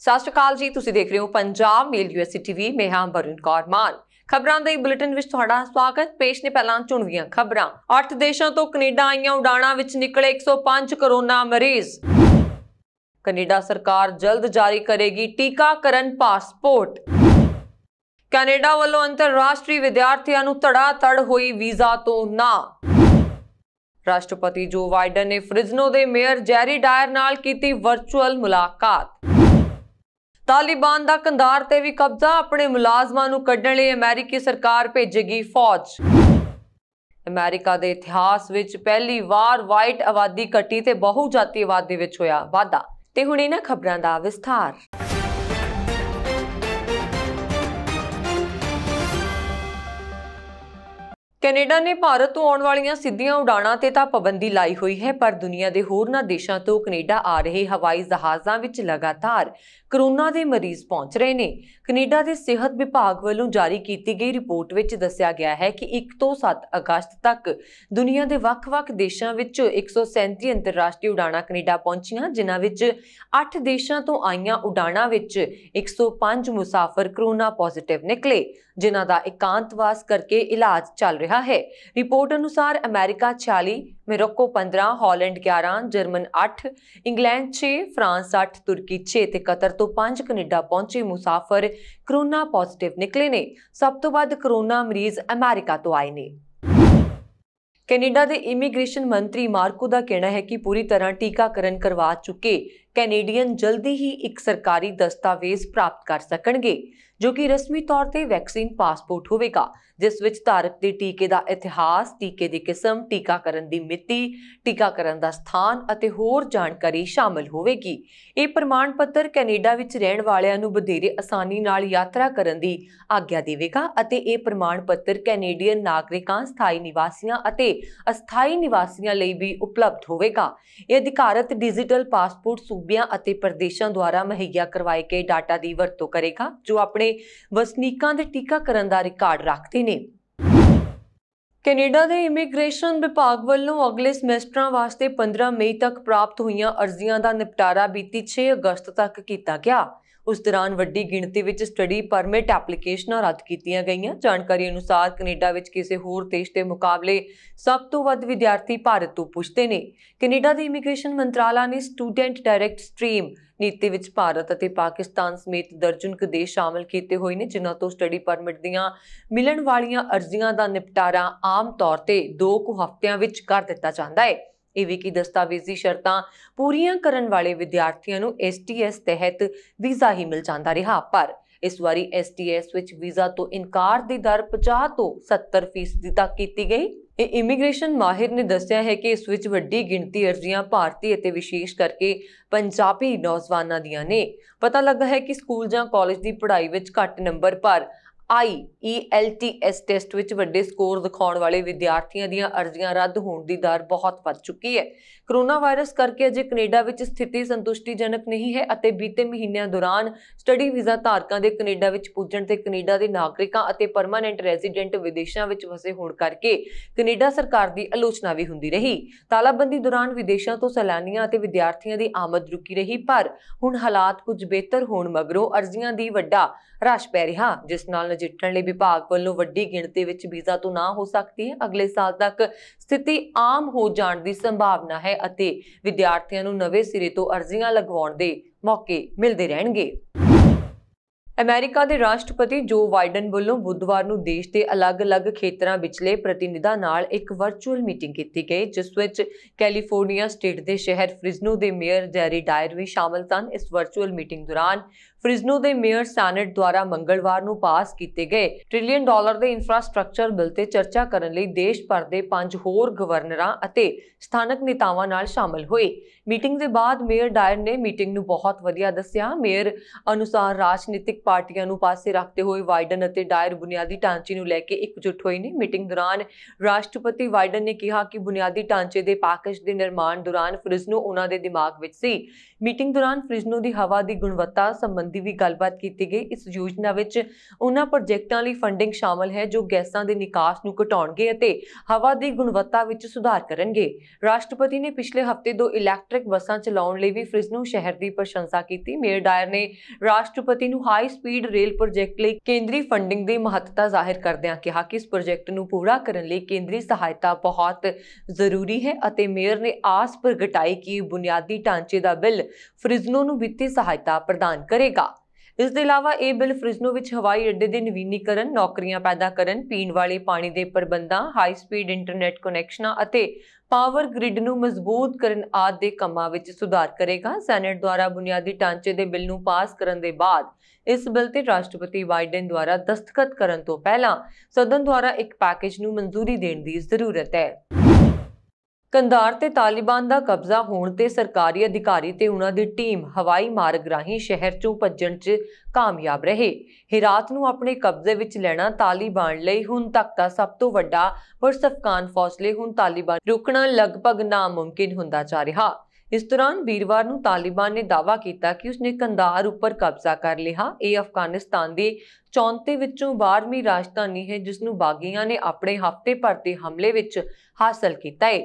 ਸਤਿ ਸ਼੍ਰੀ ਅਕਾਲ ਜੀ ਤੁਸੀਂ ਦੇਖ ਰਹੇ ਹੋ ਪੰਜਾਬ ਮੇਲ ਯੂਐਸਸੀ ਟੀਵੀ ਮੈਂ ਹਾਂ ਬਰਨ ਕੌਰ ਮਾਨ ਖਬਰਾਂ ਦੇ ਬੁਲੇਟਿਨ ਵਿੱਚ ਤੁਹਾਡਾ ਸਵਾਗਤ ਪੇਸ਼ ਨੇ ਪਹਿਲਾਂ ਚੁਣਵੀਆਂ ਖਬਰਾਂ 8 ਦੇਸ਼ਾਂ ਤੋਂ ਕੈਨੇਡਾ ਆਈਆਂ ਉਡਾਣਾਂ ਵਿੱਚ ਨਿਕਲੇ 105 ਕਰੋਨਾ ਮਰੀਜ਼ ਕੈਨੇਡਾ ਸਰਕਾਰ ਜਲਦ ਜਾਰੀ ਕਰੇਗੀ ਟੀਕਾਕਰਨ ਪਾਸਪੋਰਟ ਕੈਨੇਡਾ ਵੱਲੋਂ ਅੰਤਰਰਾਸ਼ਟਰੀ ਵਿਦਿਆਰਥੀਆਂ ਨੂੰ ਤੜਾ ਤੜ ਹੋਈ ਵੀਜ਼ਾ ਤੋਂ ਨਾ ਰਾਸ਼ਟਰਪਤੀ ਜੋ ਵਾਈਡਨ ਨੇ ਫ੍ਰਿਜ਼ਨੋ ਦੇ ਮੇਅਰ ਜੈਰੀ ਡਾਇਰ ਨਾਲ ਕੀਤੀ ਵਰਚੁਅਲ ਮੁਲਾਕਾਤ ਤਾਲਿਬਾਨ ਦਾ ਕੰਧਾਰ ਤੇ ਵੀ ਕਬਜ਼ਾ ਆਪਣੇ ਮੁਲਾਜ਼ਮਾਂ ਨੂੰ ਕੱਢਣ ਲਈ ਅਮਰੀਕੀ ਸਰਕਾਰ ਭੇਜੇਗੀ ਫੌਜ ਅਮਰੀਕਾ ਦੇ ਇਤਿਹਾਸ ਵਿੱਚ ਪਹਿਲੀ ਵਾਰ ਵਾਈਟ ਆਬਾਦੀ ਘਟੀ ਤੇ ਬਹੁ ਜਾਤੀਵਾਦ ਦੇ ਵਿੱਚ ਹੋਇਆ ਵਾਧਾ ਤੇ ਹੁਣ ਇਹਨਾਂ ਖਬਰਾਂ ਦਾ ਵਿਸਥਾਰ ਕੈਨੇਡਾ ਨੇ ਭਾਰਤ ਤੋਂ ਆਉਣ ਵਾਲੀਆਂ ਸਿੱਧੀਆਂ ਉਡਾਣਾਂ ਤੇ ਤਾਂ ਪਾਬੰਦੀ ਲਾਈ ਹੋਈ ਹੈ ਪਰ ਦੁਨੀਆ ਦੇ ਹੋਰਨਾਂ ਦੇਸ਼ਾਂ ਤੋਂ ਕੈਨੇਡਾ ਆ ਰਹੇ ਹਵਾਈ ਜਹਾਜ਼ਾਂ ਵਿੱਚ ਲਗਾਤਾਰ ਕਰੋਨਾ ਦੇ ਮਰੀਜ਼ ਪਹੁੰਚ ਰਹੇ ਨੇ ਕੈਨੇਡਾ ਦੇ ਸਿਹਤ ਵਿਭਾਗ ਵੱਲੋਂ ਜਾਰੀ ਕੀਤੀ ਗਈ ਰਿਪੋਰਟ ਵਿੱਚ ਦੱਸਿਆ ਗਿਆ ਹੈ ਕਿ 1 ਤੋਂ 7 ਅਗਸਤ ਤੱਕ ਦੁਨੀਆ ਦੇ ਵੱਖ-ਵੱਖ ਦੇਸ਼ਾਂ ਵਿੱਚੋਂ 137 ਅੰਤਰਰਾਸ਼ਟਰੀ ਉਡਾਣਾਂ ਕੈਨੇਡਾ ਪਹੁੰਚੀਆਂ ਜਿਨ੍ਹਾਂ ਵਿੱਚ 8 ਦੇਸ਼ਾਂ ਤੋਂ ਆਈਆਂ ਉਡਾਣਾਂ ਵਿੱਚ 105 ਮੁਸਾਫਰ ਕਰੋਨਾ ਪੋਜ਼ਿਟਿਵ ਨਿਕਲੇ ਜਿਨ੍ਹਾਂ ਦਾ ਇਕਾਂਤਵਾਸ ਕਰਕੇ ਇਲਾਜ ਚੱਲ ਰਿਹਾ ਹੈ ਰਿਪੋਰਟ ਅਨੁਸਾਰ America 46 Morocco 15 Holland 11 German 8 England 6 France 8 Turkey 6 ਤੇ ਕਤਰ ਤੋਂ 5 ਕੈਨੇਡਾ ਪਹੁੰਚੇ ਮੁਸਾਫਰ ਕਰੋਨਾ ਪੋਜ਼ਿਟਿਵ ਨਿਕਲੇ ਨੇ ਸਭ ਤੋਂ ਵੱਧ ਕਰੋਨਾ ਮਰੀਜ਼ ਅਮਰੀਕਾ ਤੋਂ ਆਏ ਨੇ ਕੈਨੇਡਾ ਦੇ ਇਮੀਗ੍ਰੇਸ਼ਨ ਮੰਤਰੀ ਮਾਰਕੋ ਦਾ ਕਹਿਣਾ ਹੈ ਕਿ ਪੂਰੀ ਤਰ੍ਹਾਂ ਟੀਕਾਕਰਨ ਕਰਵਾ ਚੁੱਕੇ ਕੈਨੇਡੀਅਨ ਜਲਦੀ ਹੀ ਇੱਕ ਸਰਕਾਰੀ ਦਸਤਾਵੇਜ਼ ਪ੍ਰਾਪਤ ਕਰ ਸਕਣਗੇ ਜੋ ਕਿ ਰਸਮੀ ਤੌਰ ਤੇ ਵੈਕਸੀਨ ਪਾਸਪੋਰਟ ਹੋਵੇਗਾ ਜਿਸ ਵਿੱਚ ਧਾਰਕ ਦੇ ਟੀਕੇ ਦਾ ਇਤਿਹਾਸ ਟੀਕੇ ਦੀ ਕਿਸਮ ਟੀਕਾਕਰਨ ਦੀ ਮਿਤੀ ਟੀਕਾਕਰਨ ਦਾ ਸਥਾਨ ਅਤੇ ਹੋਰ ਜਾਣਕਾਰੀ ਸ਼ਾਮਲ ਹੋਵੇਗੀ ਇਹ ਪ੍ਰਮਾਣ ਪੱਤਰ ਕੈਨੇਡਾ ਵਿੱਚ ਰਹਿਣ ਵਾਲਿਆਂ ਨੂੰ ਬਧੇਰੇ ਆਸਾਨੀ ਨਾਲ ਯਾਤਰਾ ਕਰਨ ਦੀ ਆਗਿਆ ਦੇਵੇਗਾ ਅਤੇ ਇਹ ਪ੍ਰਮਾਣ ਪੱਤਰ ਕੈਨੇਡੀਅਨ ਨਾਗਰਿਕਾਂ ਸਥਾਈ ਨਿਵਾਸੀਆਂ ਅਤੇ ਅਸਥਾਈ ਨਿਵਾਸੀਆਂ ਲਈ ਵੀ ਉਪਲਬਧ ਹੋਵੇਗਾ ਇਹ ਅਧਿਕਾਰਤ ਡਿਜੀਟਲ ਪਾਸਪੋਰਟ ਸੂਬਿਆਂ ਅਤੇ ਪ੍ਰਦੇਸ਼ਾਂ ਦੁਆਰਾ ਮਹੱਈਆ ਕਰਵਾਏ ਗਏ ਡਾਟਾ ਦੀ ਵਰਤੋਂ ਕਰੇਗਾ ਜੋ ਆਪਣੇ ਵਸਨੀਕਾਂ ਦੇ ਟੀਕਾਕਰਨ ਦਾ ਰਿਕਾਰਡ ਰੱਖਦੇ ਨੇ ਕੈਨੇਡਾ ਦੇ ਇਮੀਗ੍ਰੇਸ਼ਨ ਵਿਭਾਗ ਵੱਲੋਂ ਅਗਲੇ ਸਮੈਸਟਰਾਂ ਵਾਸਤੇ 15 ਮਈ ਤੱਕ ਪ੍ਰਾਪਤ ਹੋਈਆਂ ਅਰਜ਼ੀਆਂ ਦਾ ਨਿਪਟਾਰਾ ਬੀਤੀ 6 ਅਗਸਤ ਤੱਕ ਕੀਤਾ ਗਿਆ ਉਸ ਦੌਰਾਨ ਵੱਡੀ ਗਿਣਤੀ ਵਿੱਚ ਸਟੱਡੀ ਪਰਮਿਟ ਐਪਲੀਕੇਸ਼ਨਾਂ ਰੱਦ ਕੀਤੀਆਂ ਗਈਆਂ ਜਾਣਕਾਰੀ ਅਨੁਸਾਰ ਕੈਨੇਡਾ ਵਿੱਚ ਕਿਸੇ ਹੋਰ ਦੇਸ਼ ਦੇ ਮੁਕਾਬਲੇ ਸਭ ਤੋਂ ਵੱਧ ਵਿਦਿਆਰਥੀ ਭਾਰਤ ਤੋਂ ਪੁੱਛਦੇ ਨੇ ਕੈਨੇਡਾ ਦੇ ਇਮੀਗ੍ਰੇਸ਼ਨ ਮੰਤਰਾਲਾ ਨੇ ਸਟੂਡੈਂਟ ਡਾਇਰੈਕਟ ਸਟ੍ਰੀਮ ਨੀਤੀ ਵਿੱਚ ਭਾਰਤ ਅਤੇ ਪਾਕਿਸਤਾਨ ਸਮੇਤ ਦਰਜਨ ਕੁ ਦੇਸ਼ ਸ਼ਾਮਲ ਕੀਤੇ ਹੋਏ ਨੇ ਜਿਨ੍ਹਾਂ ਤੋਂ ਸਟੱਡੀ ਪਰਮਿਟ ਦੀਆਂ ਮਿਲਣ ਵਾਲੀਆਂ ਅਰਜ਼ੀਆਂ ਦਾ ਨਿਪਟਾਰਾ ਆਮ ਤੌਰ ਤੇ 2 ਕੁ ਹਫ਼ਤਿਆਂ ਵਿੱਚ ਕਰ ਦਿੱਤਾ ਜਾਂਦਾ ਹੈ ਇਹ ਵੀ ਕਿ ਦਸਤਾਵੇਜ਼ੀ ਸ਼ਰਤਾਂ ਪੂਰੀਆਂ ਕਰਨ ਵਾਲੇ ਵਿਦਿਆਰਥੀਆਂ ਨੂੰ ਐਸਟੀਐਸ ਤਹਿਤ ਵੀਜ਼ਾ ਹੀ ਮਿਲ ਜਾਂਦਾ ਰਿਹਾ ਪਰ ਇਸ ਵਾਰੀ ਐਸਟੀਐਸ ਵਿੱਚ ਵੀਜ਼ਾ ਤੋਂ ਇਨਕਾਰ ਦੀ ਦਰ 50 ਤੋਂ 70% ਤੱਕ ਕੀਤੀ ਗਈ ਇਹ ਇਮੀਗ੍ਰੇਸ਼ਨ ਮਾਹਿਰ ਨੇ ਦੱਸਿਆ ਹੈ ਕਿ ਇਸ ਵਿੱਚ ਵੱਡੀ ਗਿਣਤੀ ਅਰਜ਼ੀਆਂ ਭਾਰਤੀ ਅਤੇ ਵਿਸ਼ੇਸ਼ ਕਰਕੇ ਪੰਜਾਬੀ ਨੌਜਵਾਨਾਂ ਦੀਆਂ ਨੇ ਪਤਾ ਲੱਗਾ ਹੈ ਕਿ ਸਕੂਲ ਜਾਂ ਕਾਲਜ ਦੀ ਪੜ੍ਹਾਈ ਵਿੱਚ ਘੱਟ ਨੰਬਰ ਪਰ IELTS ਟੈਸਟ ਵਿੱਚ ਵੱਡੇ ਸਕੋਰ ਦਿਖਾਉਣ ਵਾਲੇ ਵਿਦਿਆਰਥੀਆਂ ਦੀਆਂ ਅਰਜ਼ੀਆਂ ਰੱਦ ਹੋਣ ਦੀ ਦਰ ਬਹੁਤ ਵੱਧ ਚੁੱਕੀ ਹੈ ਕਰੋਨਾ ਵਾਇਰਸ ਕਰਕੇ ਅਜੇ ਕੈਨੇਡਾ ਵਿੱਚ ਸਥਿਤੀ ਸੰਤੁਸ਼ਟੀਜਨਕ ਨਹੀਂ ਹੈ ਅਤੇ ਬੀਤੇ ਮਹੀਨਿਆਂ ਦੌਰਾਨ ਸਟੱਡੀ ਵੀਜ਼ਾ ਧਾਰਕਾਂ ਦੇ ਕੈਨੇਡਾ ਵਿੱਚ ਪੁੱਜਣ ਤੇ ਕੈਨੇਡਾ ਦੇ ਨਾਗਰਿਕਾਂ ਅਤੇ ਪਰਮਾਨੈਂਟ ਰੈਜ਼ੀਡੈਂਟ ਵਿਦੇਸ਼ਾਂ ਵਿੱਚ ਵਸੇ ਹੋਣ ਕਰਕੇ ਕੈਨੇਡਾ ਸਰਕਾਰ ਦੀ ਆਲੋਚਨਾ ਵੀ ਹੁੰਦੀ ਰਹੀ ਤਾਲਾਬੰਦੀ ਦੌਰਾਨ ਵਿਦੇਸ਼ਾਂ ਤੋਂ ਸੈਲਾਨੀਆਂ ਅਤੇ ਵਿਦਿਆਰਥੀਆਂ ਦੀ ਆਮਦ ਰੁਕੀ ਰਹੀ ਪਰ ਹੁਣ ਹਾਲਾਤ ਕੁਝ ਬਿਹਤਰ ਹੋਣ ਮਗਰੋਂ ਅਰਜ਼ੀਆਂ ਦੀ ਵੱਡਾ ਰਸ਼ ਪੈ ਰਿਹਾ ਜਿਸ ਨਾਲ ਨਜਿੱਠਣ ਲਈ ਵਿਭਾਗ ਵੱਲੋਂ ਵੱਡੀ ਗਿਣਤੀ ਵਿੱਚ ਵੀਜ਼ਾ ਤੋਂ ਨਾ ਹੋ ਸਕਦੀ ਹੈ ਅਗਲੇ ਸਾਲ ਤੱਕ ਸਥਿਤੀ ਆਮ ਹੋ ਜਾਣ ਦੀ ਸੰਭਾਵਨਾ ਹੈ ਅਤੇ ਵਿਦਿਆਰਥੀਆਂ ਨੂੰ ਨਵੇਂ ਸਿਰੇ ਤੋਂ ਅਰਜ਼ੀਆਂ ਲਗਵਾਉਣ ਦੇ ਮੌਕੇ ਮਿਲਦੇ ਰਹਿਣਗੇ ਅਮਰੀਕਾ ਦੇ ਰਾਸ਼ਟਰਪਤੀ ਜੋ ਵਾਈਡਨ ਵੱਲੋਂ ਬੁੱਧਵਾਰ ਨੂੰ ਦੇਸ਼ ਦੇ ਅਲੱਗ-ਅਲੱਗ ਖੇਤਰਾਂ ਵਿਚਲੇ ਪ੍ਰਤੀਨਿਧਾਂ ਨਾਲ ਇੱਕ ਵਰਚੁਅਲ ਮੀਟਿੰਗ ਕੀਤੀ ਗਈ ਜਿਸ ਵਿੱਚ ਕੈਲੀਫੋਰਨੀਆ ਸਟੇਟ ਦੇ ਸ਼ਹਿਰ ਫ੍ਰਿਜ਼ਨੋ ਦੇ ਮੇਅਰ ਜੈਰੀ ਡਾਇਰ ਵੀ ਸ਼ਾਮਲ ਸਨ ਇਸ ਵਰਚੁਅਲ ਮੀਟਿੰਗ ਦੌਰਾਨ ਫ੍ਰਿਜ਼ਨੋ ਦੇ ਮੇਅਰ ਸੈਨੇਟ ਦੁਆਰਾ ਮੰਗਲਵਾਰ ਨੂੰ ਪਾਸ ਕੀਤੇ ਗਏ ਟ੍ਰਿਲੀਅਨ ਡਾਲਰ ਦੇ ਇਨਫਰਾਸਟ੍ਰਕਚਰ ਬਿੱਲ ਤੇ ਚਰਚਾ ਕਰਨ ਲਈ ਦੇਸ਼ ਭਰ ਦੇ ਪੰਜ ਹੋਰ ਗਵਰਨਰਾਂ ਅਤੇ ਸਥਾਨਕ ਨੇਤਾਵਾਂ ਨਾਲ ਸ਼ਾਮਲ ਹੋਏ ਮੀਟਿੰਗ ਦੇ ਬਾਅਦ ਮੇਅਰ ਡਾਇਰ ਨੇ ਮੀਟਿੰਗ ਨੂੰ ਬਹੁਤ ਵਧੀਆ ਦੱਸਿਆ ਮੇਅਰ ਅਨੁਸਾਰ ਰਾਜਨੀਤਿਕ ਪਾਰਟੀਆਂ ਨੂੰ ਪਾਸੇ ਰੱਖਦੇ ਹੋਏ ਵਾਈਡਨ ਅਤੇ ਡਾਇਰ ਬੁਨਿਆਦੀ ਢਾਂਚੇ ਨੂੰ ਲੈ ਕੇ ਇਕਜੁੱਟ ਹੋਏ ਨੇ ਮੀਟਿੰਗ ਦੌਰਾਨ ਰਾਸ਼ਟਰਪਤੀ ਵਾਈਡਨ ਨੇ ਕਿਹਾ ਕਿ ਬੁਨਿਆਦੀ ਢਾਂਚੇ ਦੇ ਪੈਕੇਜ ਦੇ ਨਿਰਮਾਣ ਦੌਰਾਨ ਫ੍ਰਿਜ਼ਨੋ ਉਹਨਾਂ ਦੇ ਦਿਮਾਗ ਵਿੱਚ ਸੀ ਮੀਟਿੰਗ ਦੌਰਾਨ ਫ੍ਰਿਜਨੋ ਦੀ ਹਵਾ ਦੀ ਗੁਣਵੱਤਾ ਸੰਬੰਧੀ ਵੀ ਗੱਲਬਾਤ ਕੀਤੀ ਗਈ ਇਸ ਯੋਜਨਾ ਵਿੱਚ ਉਹਨਾਂ ਪ੍ਰੋਜੈਕਟਾਂ ਲਈ ਫੰਡਿੰਗ ਸ਼ਾਮਲ ਹੈ ਜੋ ਗੈਸਾਂ ਦੇ ਨਿਕਾਸ ਨੂੰ ਘਟਾਉਣਗੇ ਅਤੇ ਹਵਾ ਦੀ ਗੁਣਵੱਤਾ ਵਿੱਚ ਸੁਧਾਰ ਕਰਨਗੇ ਰਾਸ਼ਟਰਪਤੀ ਨੇ ਪਿਛਲੇ ਹਫਤੇ ਦੋ ਇਲੈਕਟ੍ਰਿਕ ਬੱਸਾਂ ਚਲਾਉਣ ਲਈ ਵੀ ਫ੍ਰਿਜਨੋ ਸ਼ਹਿਰ ਦੀ ਪ੍ਰਸ਼ੰਸਾ ਕੀਤੀ ਮੇਅਰ ਡਾਇਰ ਨੇ ਰਾਸ਼ਟਰਪਤੀ ਨੂੰ ਹਾਈ ਸਪੀਡ ਰੇਲ ਪ੍ਰੋਜੈਕਟ ਲਈ ਕੇਂਦਰੀ ਫੰਡਿੰਗ ਦੀ ਮਹੱਤਤਾ ਜ਼ਾਹਿਰ ਕਰਦਿਆਂ ਕਿਹਾ ਕਿ ਇਸ ਪ੍ਰੋਜੈਕਟ ਨੂੰ ਪੂਰਾ ਕਰਨ ਲਈ ਕੇਂਦਰੀ ਸਹਾਇਤਾ ਬਹੁਤ ਜ਼ਰੂਰੀ ਹੈ ਅਤੇ ਮੇਅਰ ਨੇ ਆਸ ਪ੍ਰਗਟਾਈ ਕਿ ਬੁਨਿਆਦੀ ਢਾਂਚੇ ਦਾ ਬਿੱਲ ਫ੍ਰਿਜ਼ਨੋ ਨੂੰ ਵਿੱਤੀ ਸਹਾਇਤਾ ਪ੍ਰਦਾਨ ਕਰੇਗਾ ਇਸ ਦੇ ਇਲਾਵਾ ਇਹ ਬਿੱਲ ਫ੍ਰਿਜ਼ਨੋ ਵਿੱਚ ਹਵਾਈ ਅੱਡੇ ਦੇ ਨਵੀਨੀਕਰਨ ਨੌਕਰੀਆਂ ਪੈਦਾ ਕਰਨ ਪੀਣ ਵਾਲੇ ਪਾਣੀ ਦੇ ਪ੍ਰਬੰਧਾਂ ਹਾਈ ਸਪੀਡ ਇੰਟਰਨੈਟ ਕਨੈਕਸ਼ਨਾਂ ਅਤੇ ਪਾਵਰ ਗ੍ਰਿਡ ਨੂੰ ਮਜ਼ਬੂਤ ਕਰਨ ਆਦਿ ਦੇ ਕੰਮਾਂ ਵਿੱਚ ਸੁਧਾਰ ਕਰੇਗਾ ਸੈਨੇਟ ਦੁਆਰਾ ਬੁਨਿਆਦੀ ਢਾਂਚੇ ਦੇ ਬਿੱਲ ਨੂੰ ਪਾਸ ਕਰਨ ਦੇ ਬਾਅਦ ਇਸ ਬਿੱਲ ਤੇ ਰਾਸ਼ਟਰਪਤੀ ਬਾਈਡਨ ਦੁਆਰਾ ਦਸਤਖਤ ਕਰਨ ਤੋਂ ਪਹਿਲਾਂ ਸਦਨ ਦੁਆਰਾ ਇੱਕ ਪੈਕੇਜ ਨੂੰ ਮਨਜ਼ੂਰੀ ਦੇਣ ਦੀ ਜ਼ਰੂਰਤ ਹੈ ਕੰਧਾਰ ਤੇ ਤਾਲਿਬਾਨ ਦਾ ਕਬਜ਼ਾ ਹੋਣ ਤੇ ਸਰਕਾਰੀ ਅਧਿਕਾਰੀ ਤੇ ਉਹਨਾਂ ਦੀ ਟੀਮ ਹਵਾਈ ਮਾਰਗ ਰਾਹੀਂ ਸ਼ਹਿਰ ਚੋਂ ਭੱਜਣ 'ਚ ਕਾਮਯਾਬ ਰਹੇ ਹਿਰਾਤ ਨੂੰ ਆਪਣੇ ਕਬਜ਼ੇ ਵਿੱਚ ਲੈਣਾ ਤਾਲਿਬਾਨ ਲਈ ਹੁਣ ਤੱਕ ਦਾ ਸਭ ਤੋਂ ਵੱਡਾ ਪਰ ਸਫਕਾਨ ਫੌਸਲੇ ਹੁਣ ਤਾਲਿਬਾਨ ਰੁਕਣਾ ਲਗਭਗ ਨਾਮੁਮਕਿਨ ਹੁੰਦਾ ਜਾ ਰਿਹਾ ਇਸ ਦੌਰਾਨ ਵੀਰਵਾਰ ਨੂੰ ਤਾਲਿਬਾਨ ਨੇ ਦਾਅਵਾ ਕੀਤਾ ਕਿ ਉਸਨੇ ਕੰਧਾਰ ਉੱਪਰ ਕਬਜ਼ਾ ਕਰ ਲਿਆ ਇਹ ਅਫਗਾਨਿਸਤਾਨ ਦੀ 34 ਵਿੱਚੋਂ 12ਵੀਂ ਰਾਜਧਾਨੀ ਹੈ ਜਿਸ ਨੂੰ ਬਾਗੀਆਂ ਨੇ ਆਪਣੇ ਹਫ਼ਤੇ ਭਰ ਦੇ ਹਮਲੇ ਵਿੱਚ ਹਾਸਲ ਕੀਤਾ ਹੈ